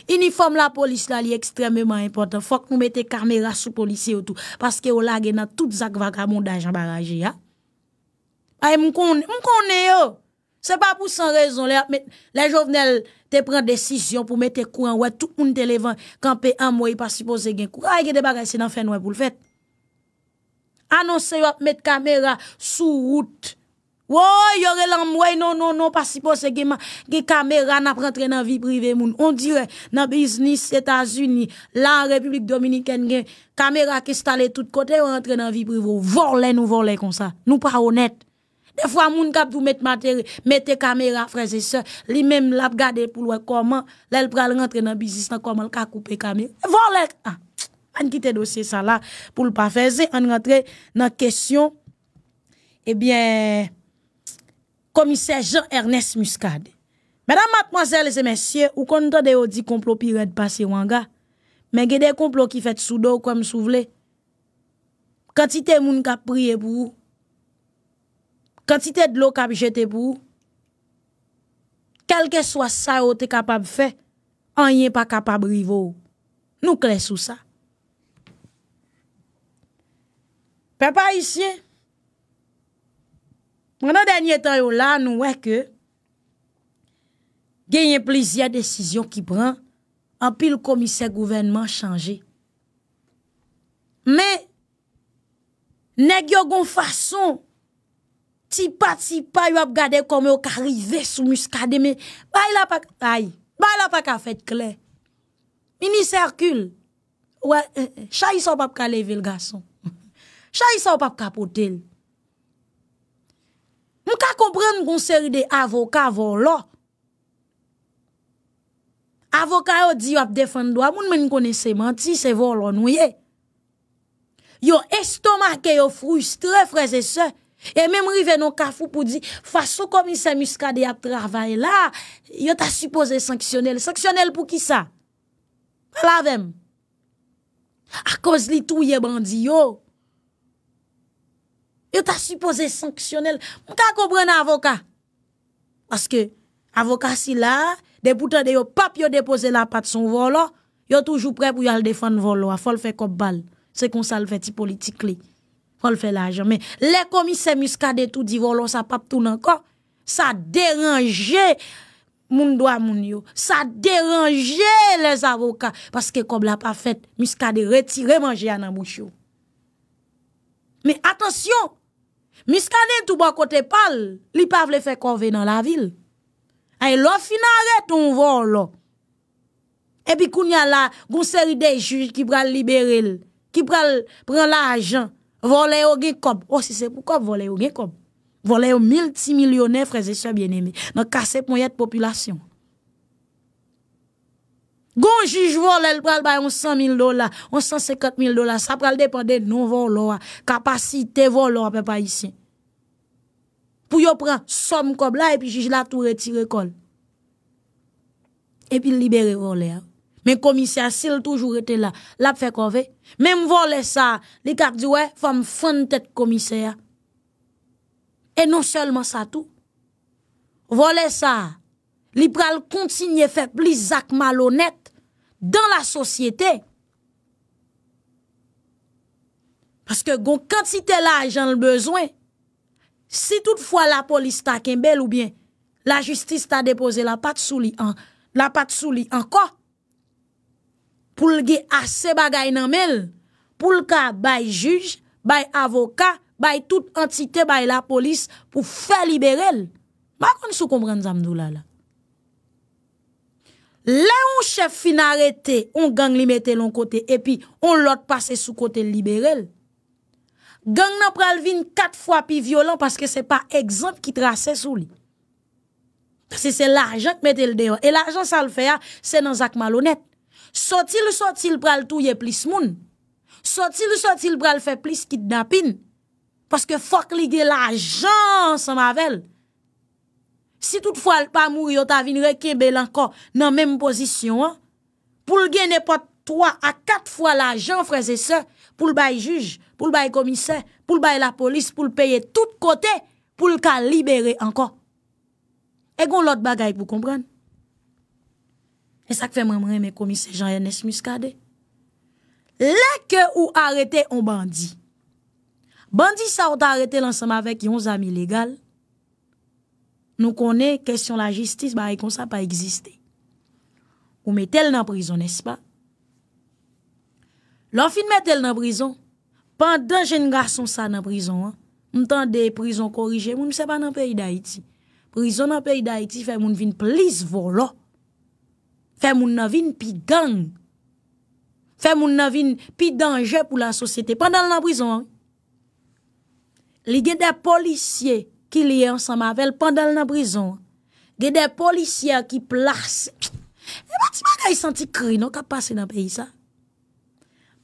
Uniforme la police là, est extrêmement important. Faut que nous mettez caméra sous policier tout parce que on a dans toute zak vagabondage en barrage Ay moun konnen yo. Se pa pou san rezon. Le jovenel te pren desisyon pou mette kou an wè. Tout moun televan kampe an mwè. I pa sipose gen kou. Ay gede bagay se nan fen wè pou l'fèt. Anonse yo ap mette kamera sou wout. Wò yore lan mwè. Non, non, non. Pa sipose gen kamera nan prentre nan vi prive moun. On dire nan business Etats-Unis. La Republik Dominikène gen. Kamera ke stale tout kote. Ou rentre nan vi privo. Vor lè nou vor lè kon sa. Nou pa honèt. De fwa moun kap tou met materi, mette kamera, freze se, li mem lap gade pou lwa koman, lè l pral rentre nan bizis nan koman l ka koupe kamera. Vole! An ah, kitè dosye sa la pou l pa feze, an rentre nan kesyon, ebyen, eh komise Jean-Ernest Muscade. Mèdam mat mwazèl e se mèsyè, ou kon ton de ou di komplo piret pase wanga, mè gè de komplo ki fèt soudo kwa m souvle, kantite moun kap priye pou ou, Kantite de lo kap jete pou ou. Kelke swa sa ou te kapab fe, an yon pa kapab rivo ou. Nou kles ou sa. Pe pa isye, mwen an denye tan yo la, nou weke, genyen plizye desisyon ki pran, an pil komise gouvenman chanje. Men, ne gyo goun fason Sipa, sipa, yo ap gade kome yo ka rive sou muskade me. Bay la pa, ay, bay la pa ka fet kler. Mini serkul. Ouwe, eh, eh, chay sa wap ka leve l gason. (laughs) Chay sa wap ka potel. Mou ka kompren moun seri de avoka volo. Avoka yo di yo ap defendo. Amoun men kone se manti se volo nouye. Yo estoma ke yo frustre freze se. E mèm rive nou kafou pou di, fwa sou komisè muskade ap travay la, yo ta supose sanksyonel. Sanksyonel pou ki sa? A la vem. A koz li tou ye bandi yo. Yo ta supose sanksyonel. Mwen ka akobre nan avokat? Paske avokat si la, depoutan de yo, pap yo depose la pat son volo, yo toujou pre pou yo al defan volo. A fol fe kop bal, se konsal fe ti politik li. Ol fè l'ajan. Mè, lè komise miskade tout di volon sa oh, pap tout nan kon, sa deranje moun doa moun yo. Sa deranje lè avoka. Paske kom la pa fèt, miskade retire manje anan mouch yo. Mè, atensyon, miskade tout ba bon kote pal, li pa vle fè konve nan la vil. Aè, lò finare ton volon. Ebi koun yal la, goun seri de juj ki pral libere lè. Ki pral pral l'ajan. Voler au gen Oh, si c'est pourquoi voler au gen kob. Voler multimillionnaire, frères et sœurs bien-aimés. Dans casse pour yette population. Gon juge vole, il pral 100 000 dollars, 150 000 dollars. Ça pral dépendre de nos voleurs, capacité voleur, papa ici. Pour yon pren somme kob là et puis juge la tout retirer kol. Et puis libérer voleur hein. Men komisya sil toujou ete la, la pfe kove. Men mwole sa, li kak diwe, fam fon tete komisya. E non selman sa tou. Wole sa, li pral kontinye fe pli zak malonet, dan la sosyete. Paske gon kantite la, jan l bezwen. Si toutfwa la polis ta ken bel ou bien, la justis ta depose la pat sou li an, la pat sou li an ko, pour le assez bagay nan mel, pour le cas bay juge, bay avocat, bay toute entité, bay la police, pour faire libérer. Ma kon sou comprendre Zamdou là la Là on chef fin arrêté, on gang li mette l'on côté et puis on l'autre passe sous côté libérer. Gang nan pral vin 4 fois plus violent parce que c'est pas exemple qui trace sous lui. Parce que c'est l'argent qui mette le dehors et l'argent ça le fait c'est dans zak malhonnête. Sotil, sotil pral touye plis moun. Sotil, sotil pral fe plis kidnapin. Paske fok li ge la jan sa mavel. Si tout fwa l pa mou yo ta vin rekebel anko nan menm posisyon an, pou l gen ne pat 3 a 4 fwa la jan freze se, pou l bay juj, pou l bay komise, pou l bay la polis, pou l peye tout kote, pou l ka libere anko. Egon lot bagay pou kompran. E sa ke fè mè mè mè mè komi se jan yon esmus kade. Le ke ou arete on bandi. Bandi sa ou ta arete lansam avèk yon zami legal. Nou konè, kèsyon la jistis, ba yon e sa pa egziste. Ou mè tel nan prizon, nes pa? Lan fin mè tel nan prizon, pandan jen garson sa nan prizon an, mè tan de prizon korije, mè mè se pa nan peyi da iti. Prizon nan peyi da iti, fè mè mè vin plis volo. Fè moun navin pi gang. Fè moun navin pi danje pou la sosyete. Pan dal nan brison. Li ge de policye ki liye an san mavel. Pan dal nan brison. Ge de policye ki plase. E eh mati man gayi santi kri nou ka pase nan peyi sa.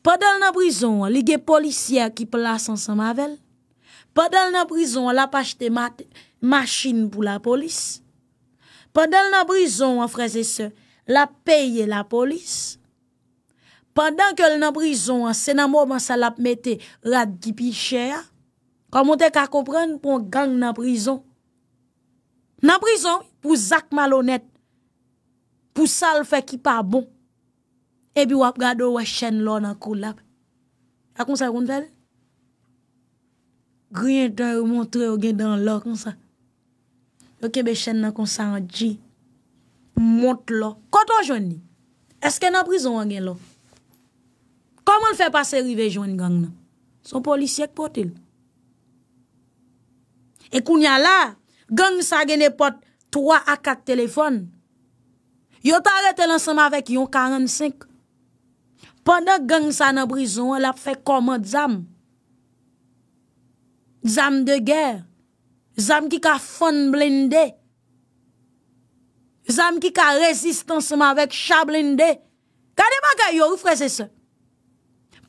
Pan dal nan brison. Li ge policye ki plase an san mavel. Pan dal nan brison. La pa chete machine pou la polis. Pan dal nan brison. Pan dal nan brison. la peye la polis, pandan ke l nan prizon, se nan mou man sal ap mette, rat gipi chea, kon moun te kakopren pou an gang nan prizon. Nan prizon, pou zak malonet, pou sal fe ki pa bon, e bi wap gado wè chen lò nan kou lap. A kon sa yon tel? Grien te yon montre yon gen dan lò kon sa. Yon kebe chen nan kon sa an dji. Mont lò. Koto jwen ni? Eske nan brison an gen lò? Koman fè pasè rive jwen gang nan? Son polisyek potel. E kounya la, gang sa gen ne pot 3 a 4 telefon. Yo ta rete lansama avèk yon 45. Pwanda gang sa nan brison, el ap fè koman dzam. Dzam de ger. Dzam ki ka fon blendè. zanm ki ka rezistansman vek chablin de, kade pa kaya yo ou freze se?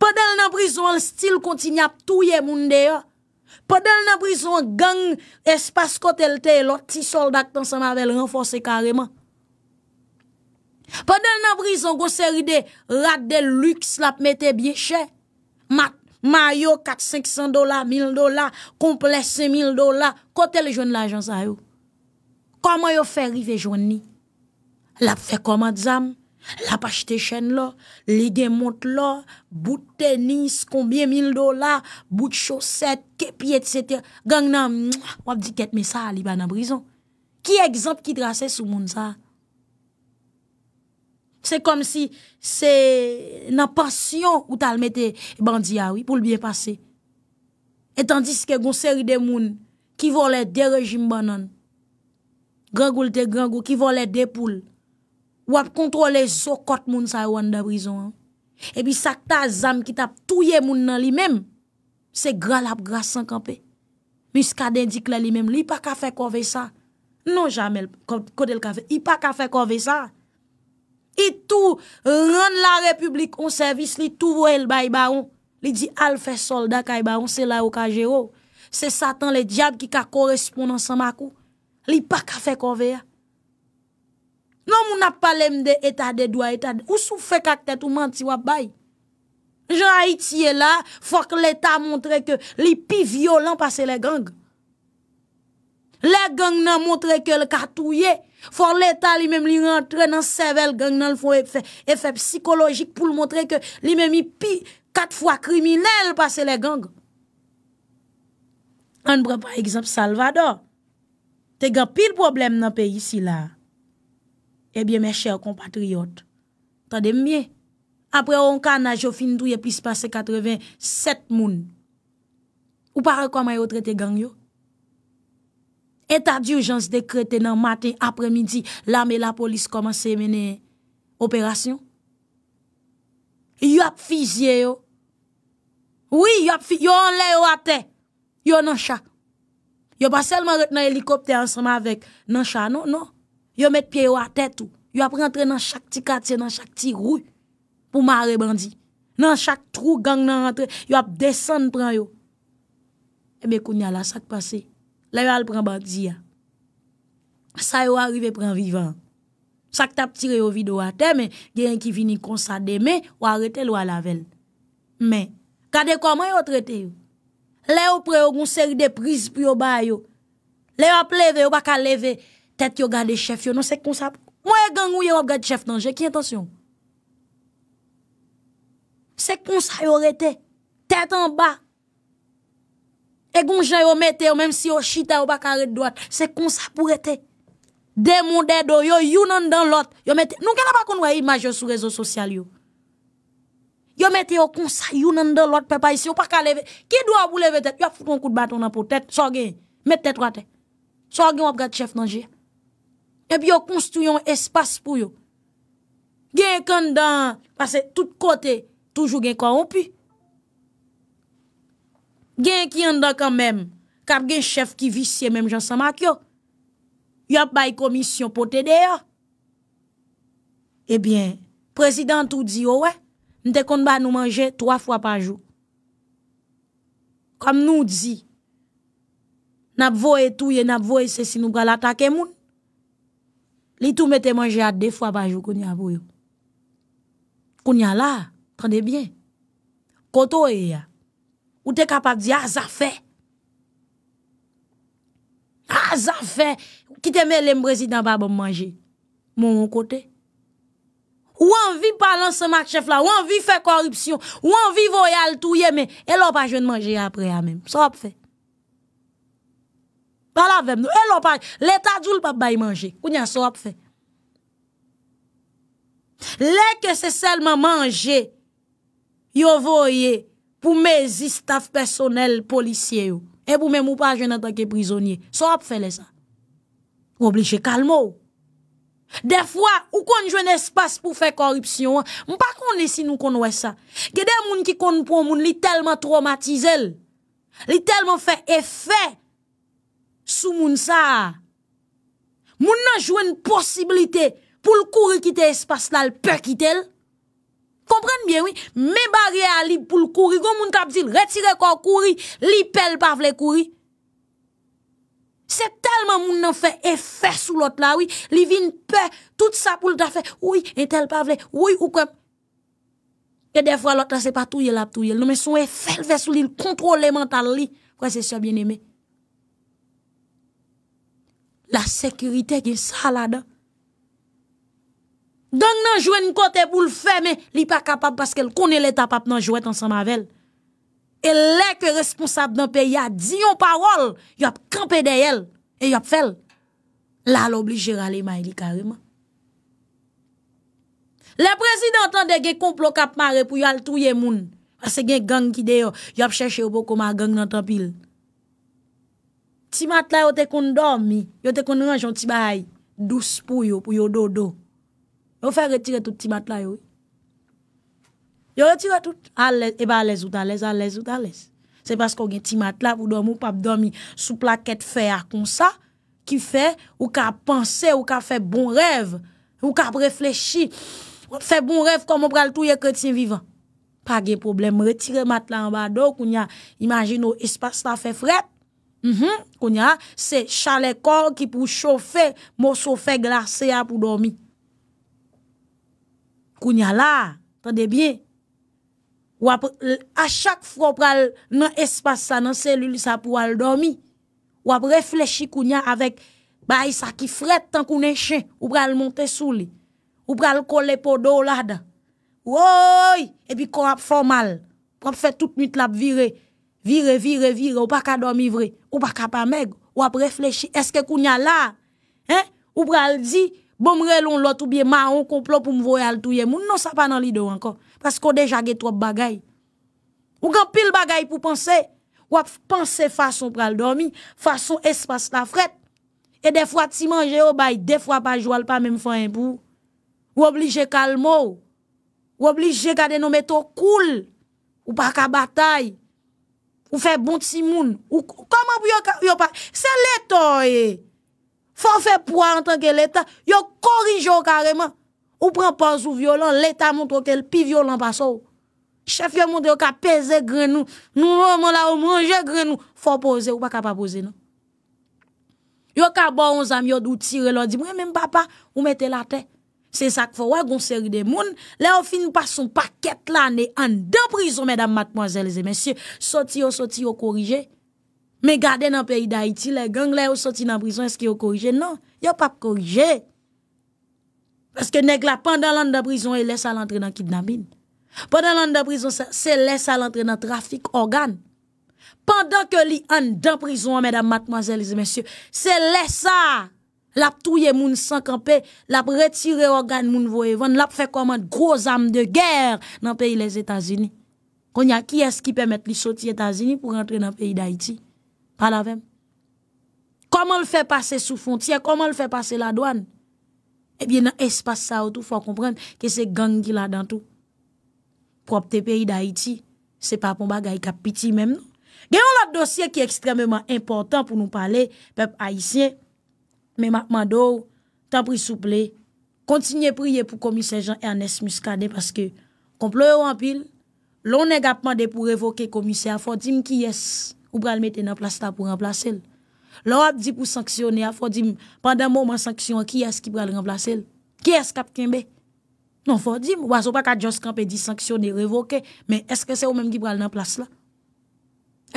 Padele nan prizon stil konti nyap touye moun de yo? Padele nan prizon gang espas kotel te, loti soldak tan san avèl renfose kareman? Padele nan prizon gosèri de, rat de lüks lap metè bieche? Mayo kat 500 dola, 1000 dola, komple se 1000 dola, kotel joun la jansayou? Koman yo fè rive joun ni? l ap fe komadzam, l ap achete chen lo, li gen mont lo, bout tenis, konbyen mil dola, bout choset, kepi et sete, gang nan, wap di ketme sa li ban nan brison. Ki ekzamp ki drase sou moun sa? Se kom si, se nan pasyon ou talmete, bandiya wii pou l biye pase. Etan diske goun seri de moun, ki volet de rejim ban nan, grangoul te grangou, ki volet de poule, Ou ap kontrole sou kot moun sa ouan da brison an. Ebi sakta zam ki tap touye moun nan li menm. Se gra lap gra sankanpe. Mis ka dindik la li menm. Li pa kafe konve sa. Non jamel kode l kafe. Li pa kafe konve sa. I tou rande la republik on servis. Li tou vwe l bay baron. Li di alfe solda kay baron. Se la ou ka jero. Se satan le diad ki ka korespondan san makou. Li pa kafe konve ya. Non moun ap pale mde etade, dwa etade. O sou fe kak tete ou manti wap bay? Jean Haïti e la, fòk l'Etat montre ke li pi violent pase le gang. Le gang nan montre ke l'kartouye, fòk l'Etat li mèm li rentre nan sevel gang nan l'fòk efek psikologik pou l'montre ke li mèm li pi katfwa kriminelle pase le gang. An bre pa ekzamp Salvador, te ga pil problem nan pe yisi la. Ebyen eh mè chè ou kompatriot. Tade mè mè. Apre ou anka na jò finidou yè plis passe 87 moun. Ou para kwa mè yò trete gang yò? Eta di urjans dekrete nan maten, apre midi, la mè la polis komanse menè operasyon. Yò ap fizye yò. Oui, yò ap fizye. Yò an lè yò ate. Yò nan chak. Yò pa selman ret nan helikopte ansama vek nan chak. Non, non. Yo met piye yo a tet ou. Yo ap rentre nan chak ti katye, nan chak ti rouy. Pou mare bandi. Nan chak trou gang nan rentre. Yo ap desen pran yo. Ebe eh koun ya la sak pase. Le yo al pran bandi ya. Sa yo arive pran vivan. Sak tap tire yo vide yo a te. Men gen ki vini konsa deme. Ou a rete lo a lavel. Men. Kade koman yo trete yo? Le yo pre yo moun seri de prise pri yo bay yo. Le yo ap leve yo baka leve yo. Tèt yo non, gade chèf yo, nou se konsa pou. Mwenye gangou yo wap gade chèf nanje, ki intasyon? Se konsa yo rete, tèt an ba. E gounjè yo metè yo, mèm si yo chita yo baka rete do at, se konsa pou rete. Demou dedo, yo younan dan lot, yo metè. Nou ken apakoun wè imaj yo sou rezo sosyal yo. Yo metè yo konsa younan dan lot, pepa yisi yo paka leve. Ki do apou leve tèt, yo fout moun kout baton an pou, tèt, soge, metè tèt wate. Soge yo wap gade chèf nanje, yo. ep yo konstuyon espas pou yo. Gen kanda, pase tout kote, toujou gen kwa ou pi. Gen ki yon da kanmem, kap gen chef ki visye, menm jansan mak yo. Yo ap bay komisyon potede yo. Ebyen, eh prezident ou di yo we, nte kon ba nou manje, 3 fwa pa jou. Kom nou di, nap voye touye, nap voye se si nou gala take moun. Li tou mette manje a de fwa pa jou kounya pou yo. Kounya la, tande bien. Koto e ya. Ou te kapak di a zafè. Azafè. Ki te mè lembrezi dan ba bom manje. Moun kote. Ou an vi palan se mak chèf la. Ou an vi fè korupsyon. Ou an vi voyal tou ye men. E lò pa jwen manje apre a men. Srap fè. Palavem nou, e lopaj. Le ta djoul pa bay manje. Kou nyan, so ap fe. Le ke se selman manje, yo voye pou mezi staf personel polisye yo. E pou me mou pa jen nan tanke prizonye. So ap fe le sa. Obleje kalmou. De fwa, ou kon jen espas pou fe korupsyon. Mou pa kon lesi nou kon wè sa. Ke de moun ki kon pou moun li telman traumatize l. Li telman fe efè. Sou moun sa, moun nan jwe n posibilite pou l kouri ki te espasnal pe ki tel. Komprende bien, oui, me barye a li pou l kouri, goun moun tab zil, retire kou kouri, li pel pa vle kouri. Se talman moun nan fe efè sou lot la, oui, li vin pe tout sa pou l tafe, oui, e tel pa vle, oui, ou kèm. E defwa lot la se pa touye la pou touye, nou men sou e fel ve sou li l kontrole mental li, kwa se so bien eme. La sekurite gen salada. Don nan jwè n kote pou l fème, li pa kapab paske l kone l etap ap nan jwè tan san mavel. E lè ke responsab nan pe ya, di yon parol, yop kranpe de yel, e yop fel. La l oblijera li may li kareman. Le prezidentan de gen konplo kap mare pou yal touye moun. A se gen gang ki de yo, yop chèche bo koma gang nan tapil. Ti matla yo te kon dormi, yo te kon nanjon ti bay douz pou yo, pou yo dodo. Yo fè retire tout ti matla yo. Yo retire tout. E ba alèz ou talèz, alèz ou talèz. Se pas kon gen ti matla pou dormi ou pap dormi sou plakèt fè a kon sa, ki fè ou ka pansè, ou ka fè bon rêv, ou ka breflechi, ou ka fè bon rêv kon moun pral touye kè ti vivan. Pa gen problem. Retire matla an ba do koun ya imagine ou espas la fè fred, Mhm. Kou nya, se chale kor ki pou choufe, mou choufe glase ya pou domi. Kou nya la, tande bien. Ou ap, a chak fwo pral nan espasa nan selul sa pou al domi. Ou ap reflechi kou nya avek, ba yi sa ki fret tan kou neche, ou pral monte sou li. Ou pral kole po do la da. Ou oi, epi kor ap fwo mal. Ou ap fe tout nite lap virey. Vire, vire, vire, ou pas ka dormi vre. ou pas ka pa maigre, ou ap réfléchir, est-ce que kounya la? hein, ou pral di, bon relon l'autre ou bien maon complot pour me al touyer moun, non, ça pas dans l'idée encore, parce qu'on déjà gè trop bagay. Ou gan pile bagay pour penser, ou penser façon pral dormir, façon espace la frette, et des fois tu manger ou bay, des fois pas joual pas même fin pou. ou obligé kalmo, ou oblige garder nos meto cool, ou pas ka bataille, Ou fe bon ti moun. Se letan e. Fon fe pou an tanke letan. Yo korijon kareman. Ou pren pan sou violon. Letan moun trok el pi violon pa sou. Chef yo moun yo ka peze grenou. Nou moun la ou moun je grenou. Fon pose ou pa ka pa pose nou. Yo ka bo on zamyot ou tire lor. Mwen mwen papa ou mette la tenk. Se sak fwa, goun seri de moun, le ou fin pa son paket la, ne an de prison, mèdam matmoazèlèzè, mèsyè, soti ou soti ou korijè. Me gade nan peyi d'Haïti, le geng le ou soti nan prison, eski ou korijè? Non, yo pa korijè. Pèskè negla, pandan lan de prison, e lè sa lantre nan kidnamin. Pandan lan de prison, se lè sa lantre nan trafik organ. Pandan ke li an de prison, mèdam matmoazèlèzè, mèsyè, se lè sa... Lap touye moun sankanpe, lap retire organ moun voyevan, lap fe koman groz am de ger nan peyi les Etasini. Kon ya ki eski pemet li soti Etasini pou rentre nan peyi d'Haïti? Palavem? Koman l fè pase sou fontia, koman l fè pase la douan? Ebyen eh nan espasa ou tou, fwa komprende, ke se gangi la dan tou? Propte peyi d'Haïti, se pa pou bagay kapiti menm nou. Genyon la dosye ki ekstrememan important pou nou pale pep Haïtien, Mè mapman do, tan pri souple, kontinye priye pou komise Jean-Ernest Muscadet Paske komple ou anpil, lounen gapman de pou revoke komise A fò di m ki yes, ou pral mette nan plasta pou remplase l Lò ap di pou sanksyonè, a fò di m, pandan mouman sanksyonè, ki yes ki pral remplase l Ki yes kapken be? Non fò di m, wazou pa kat Joskampè di sanksyonè revoke Mè eske se ou mèm ki pral nan plasta la?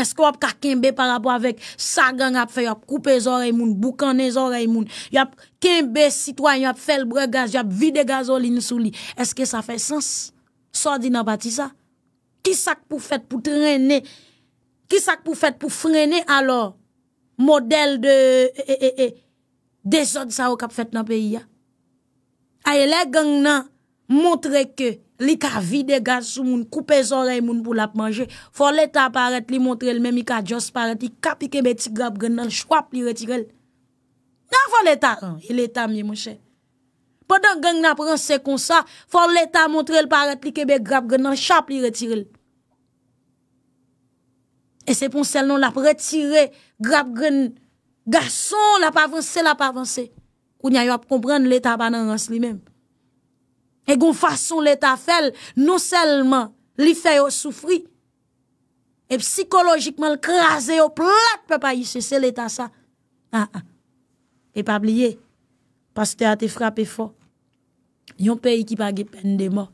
Eske wap ka kimbe par rapport avek sa gang ap fe, wap koupe zorey moun, boukan ne zorey moun, wap kimbe sitwany, wap fel bre gaz, wap vide gazolini sou li. Eske sa fe sens? Sodi nan bati sa? Ki sak pou fet pou trene? Ki sak pou fet pou frene alor? Model de, ee, ee, ee, de zodi sa wap kap fet nan peyi ya? Aye le gang nan, Montre ke li ka vide gansou moun Koupe zorey moun pou lap manje For leta paret li montre l Memi ka dios paret li kap i kebeti grab gwen nan Chwap li retirel Nan for leta, il leta miye monshe Podan geng nap rense kon sa For leta montre l paret li kebeti grab gwen nan Chwap li retirel E se pon sel non lap retire Grab gwen gason Lap avanse, lap avanse Ou nyan yo ap kompren l leta banan rense li menm E gon fason l'Etat fel, non selman li fe yo soufri. E psikolojikman l'kaze yo plat pe pa yise se l'Etat sa. Ha, ah, ah. ha. E pa bliye, pas te a te frape fo. Yon peyi ki pa ge pende mo,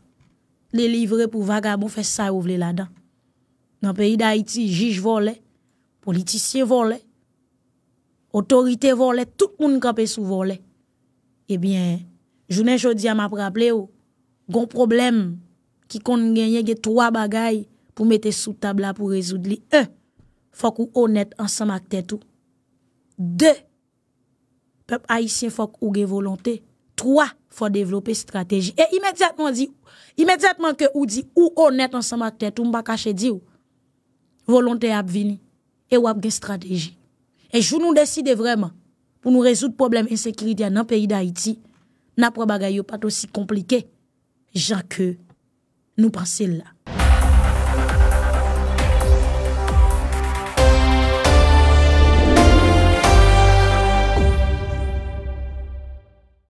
li livre pou vagabo fe sa ou vle la dan. Nan peyi da iti, jij vo le, politisye vo le, otorite vo le, tout moun kape sou vo le. Ebyen, jounen jodi a ma praple yo, gon problème qui kon gagné trois bagailles pour mettre sous table là pour résoudre li. Un, faut qu'on honnête ensemble avec tête tout. Deux, peuple haïtien faut qu'on volonté. Trois, faut développer stratégie. Et immédiatement dit, immédiatement que ou dit ou honnête ensemble avec tête tout, pas cacher dit volonté a vini et ou a une stratégie. Et je nous décider vraiment pour nous résoudre le problème insécurité dans le pays d'Haïti. N'a pas bagay pas aussi compliqué. Ja ke nou pasil la.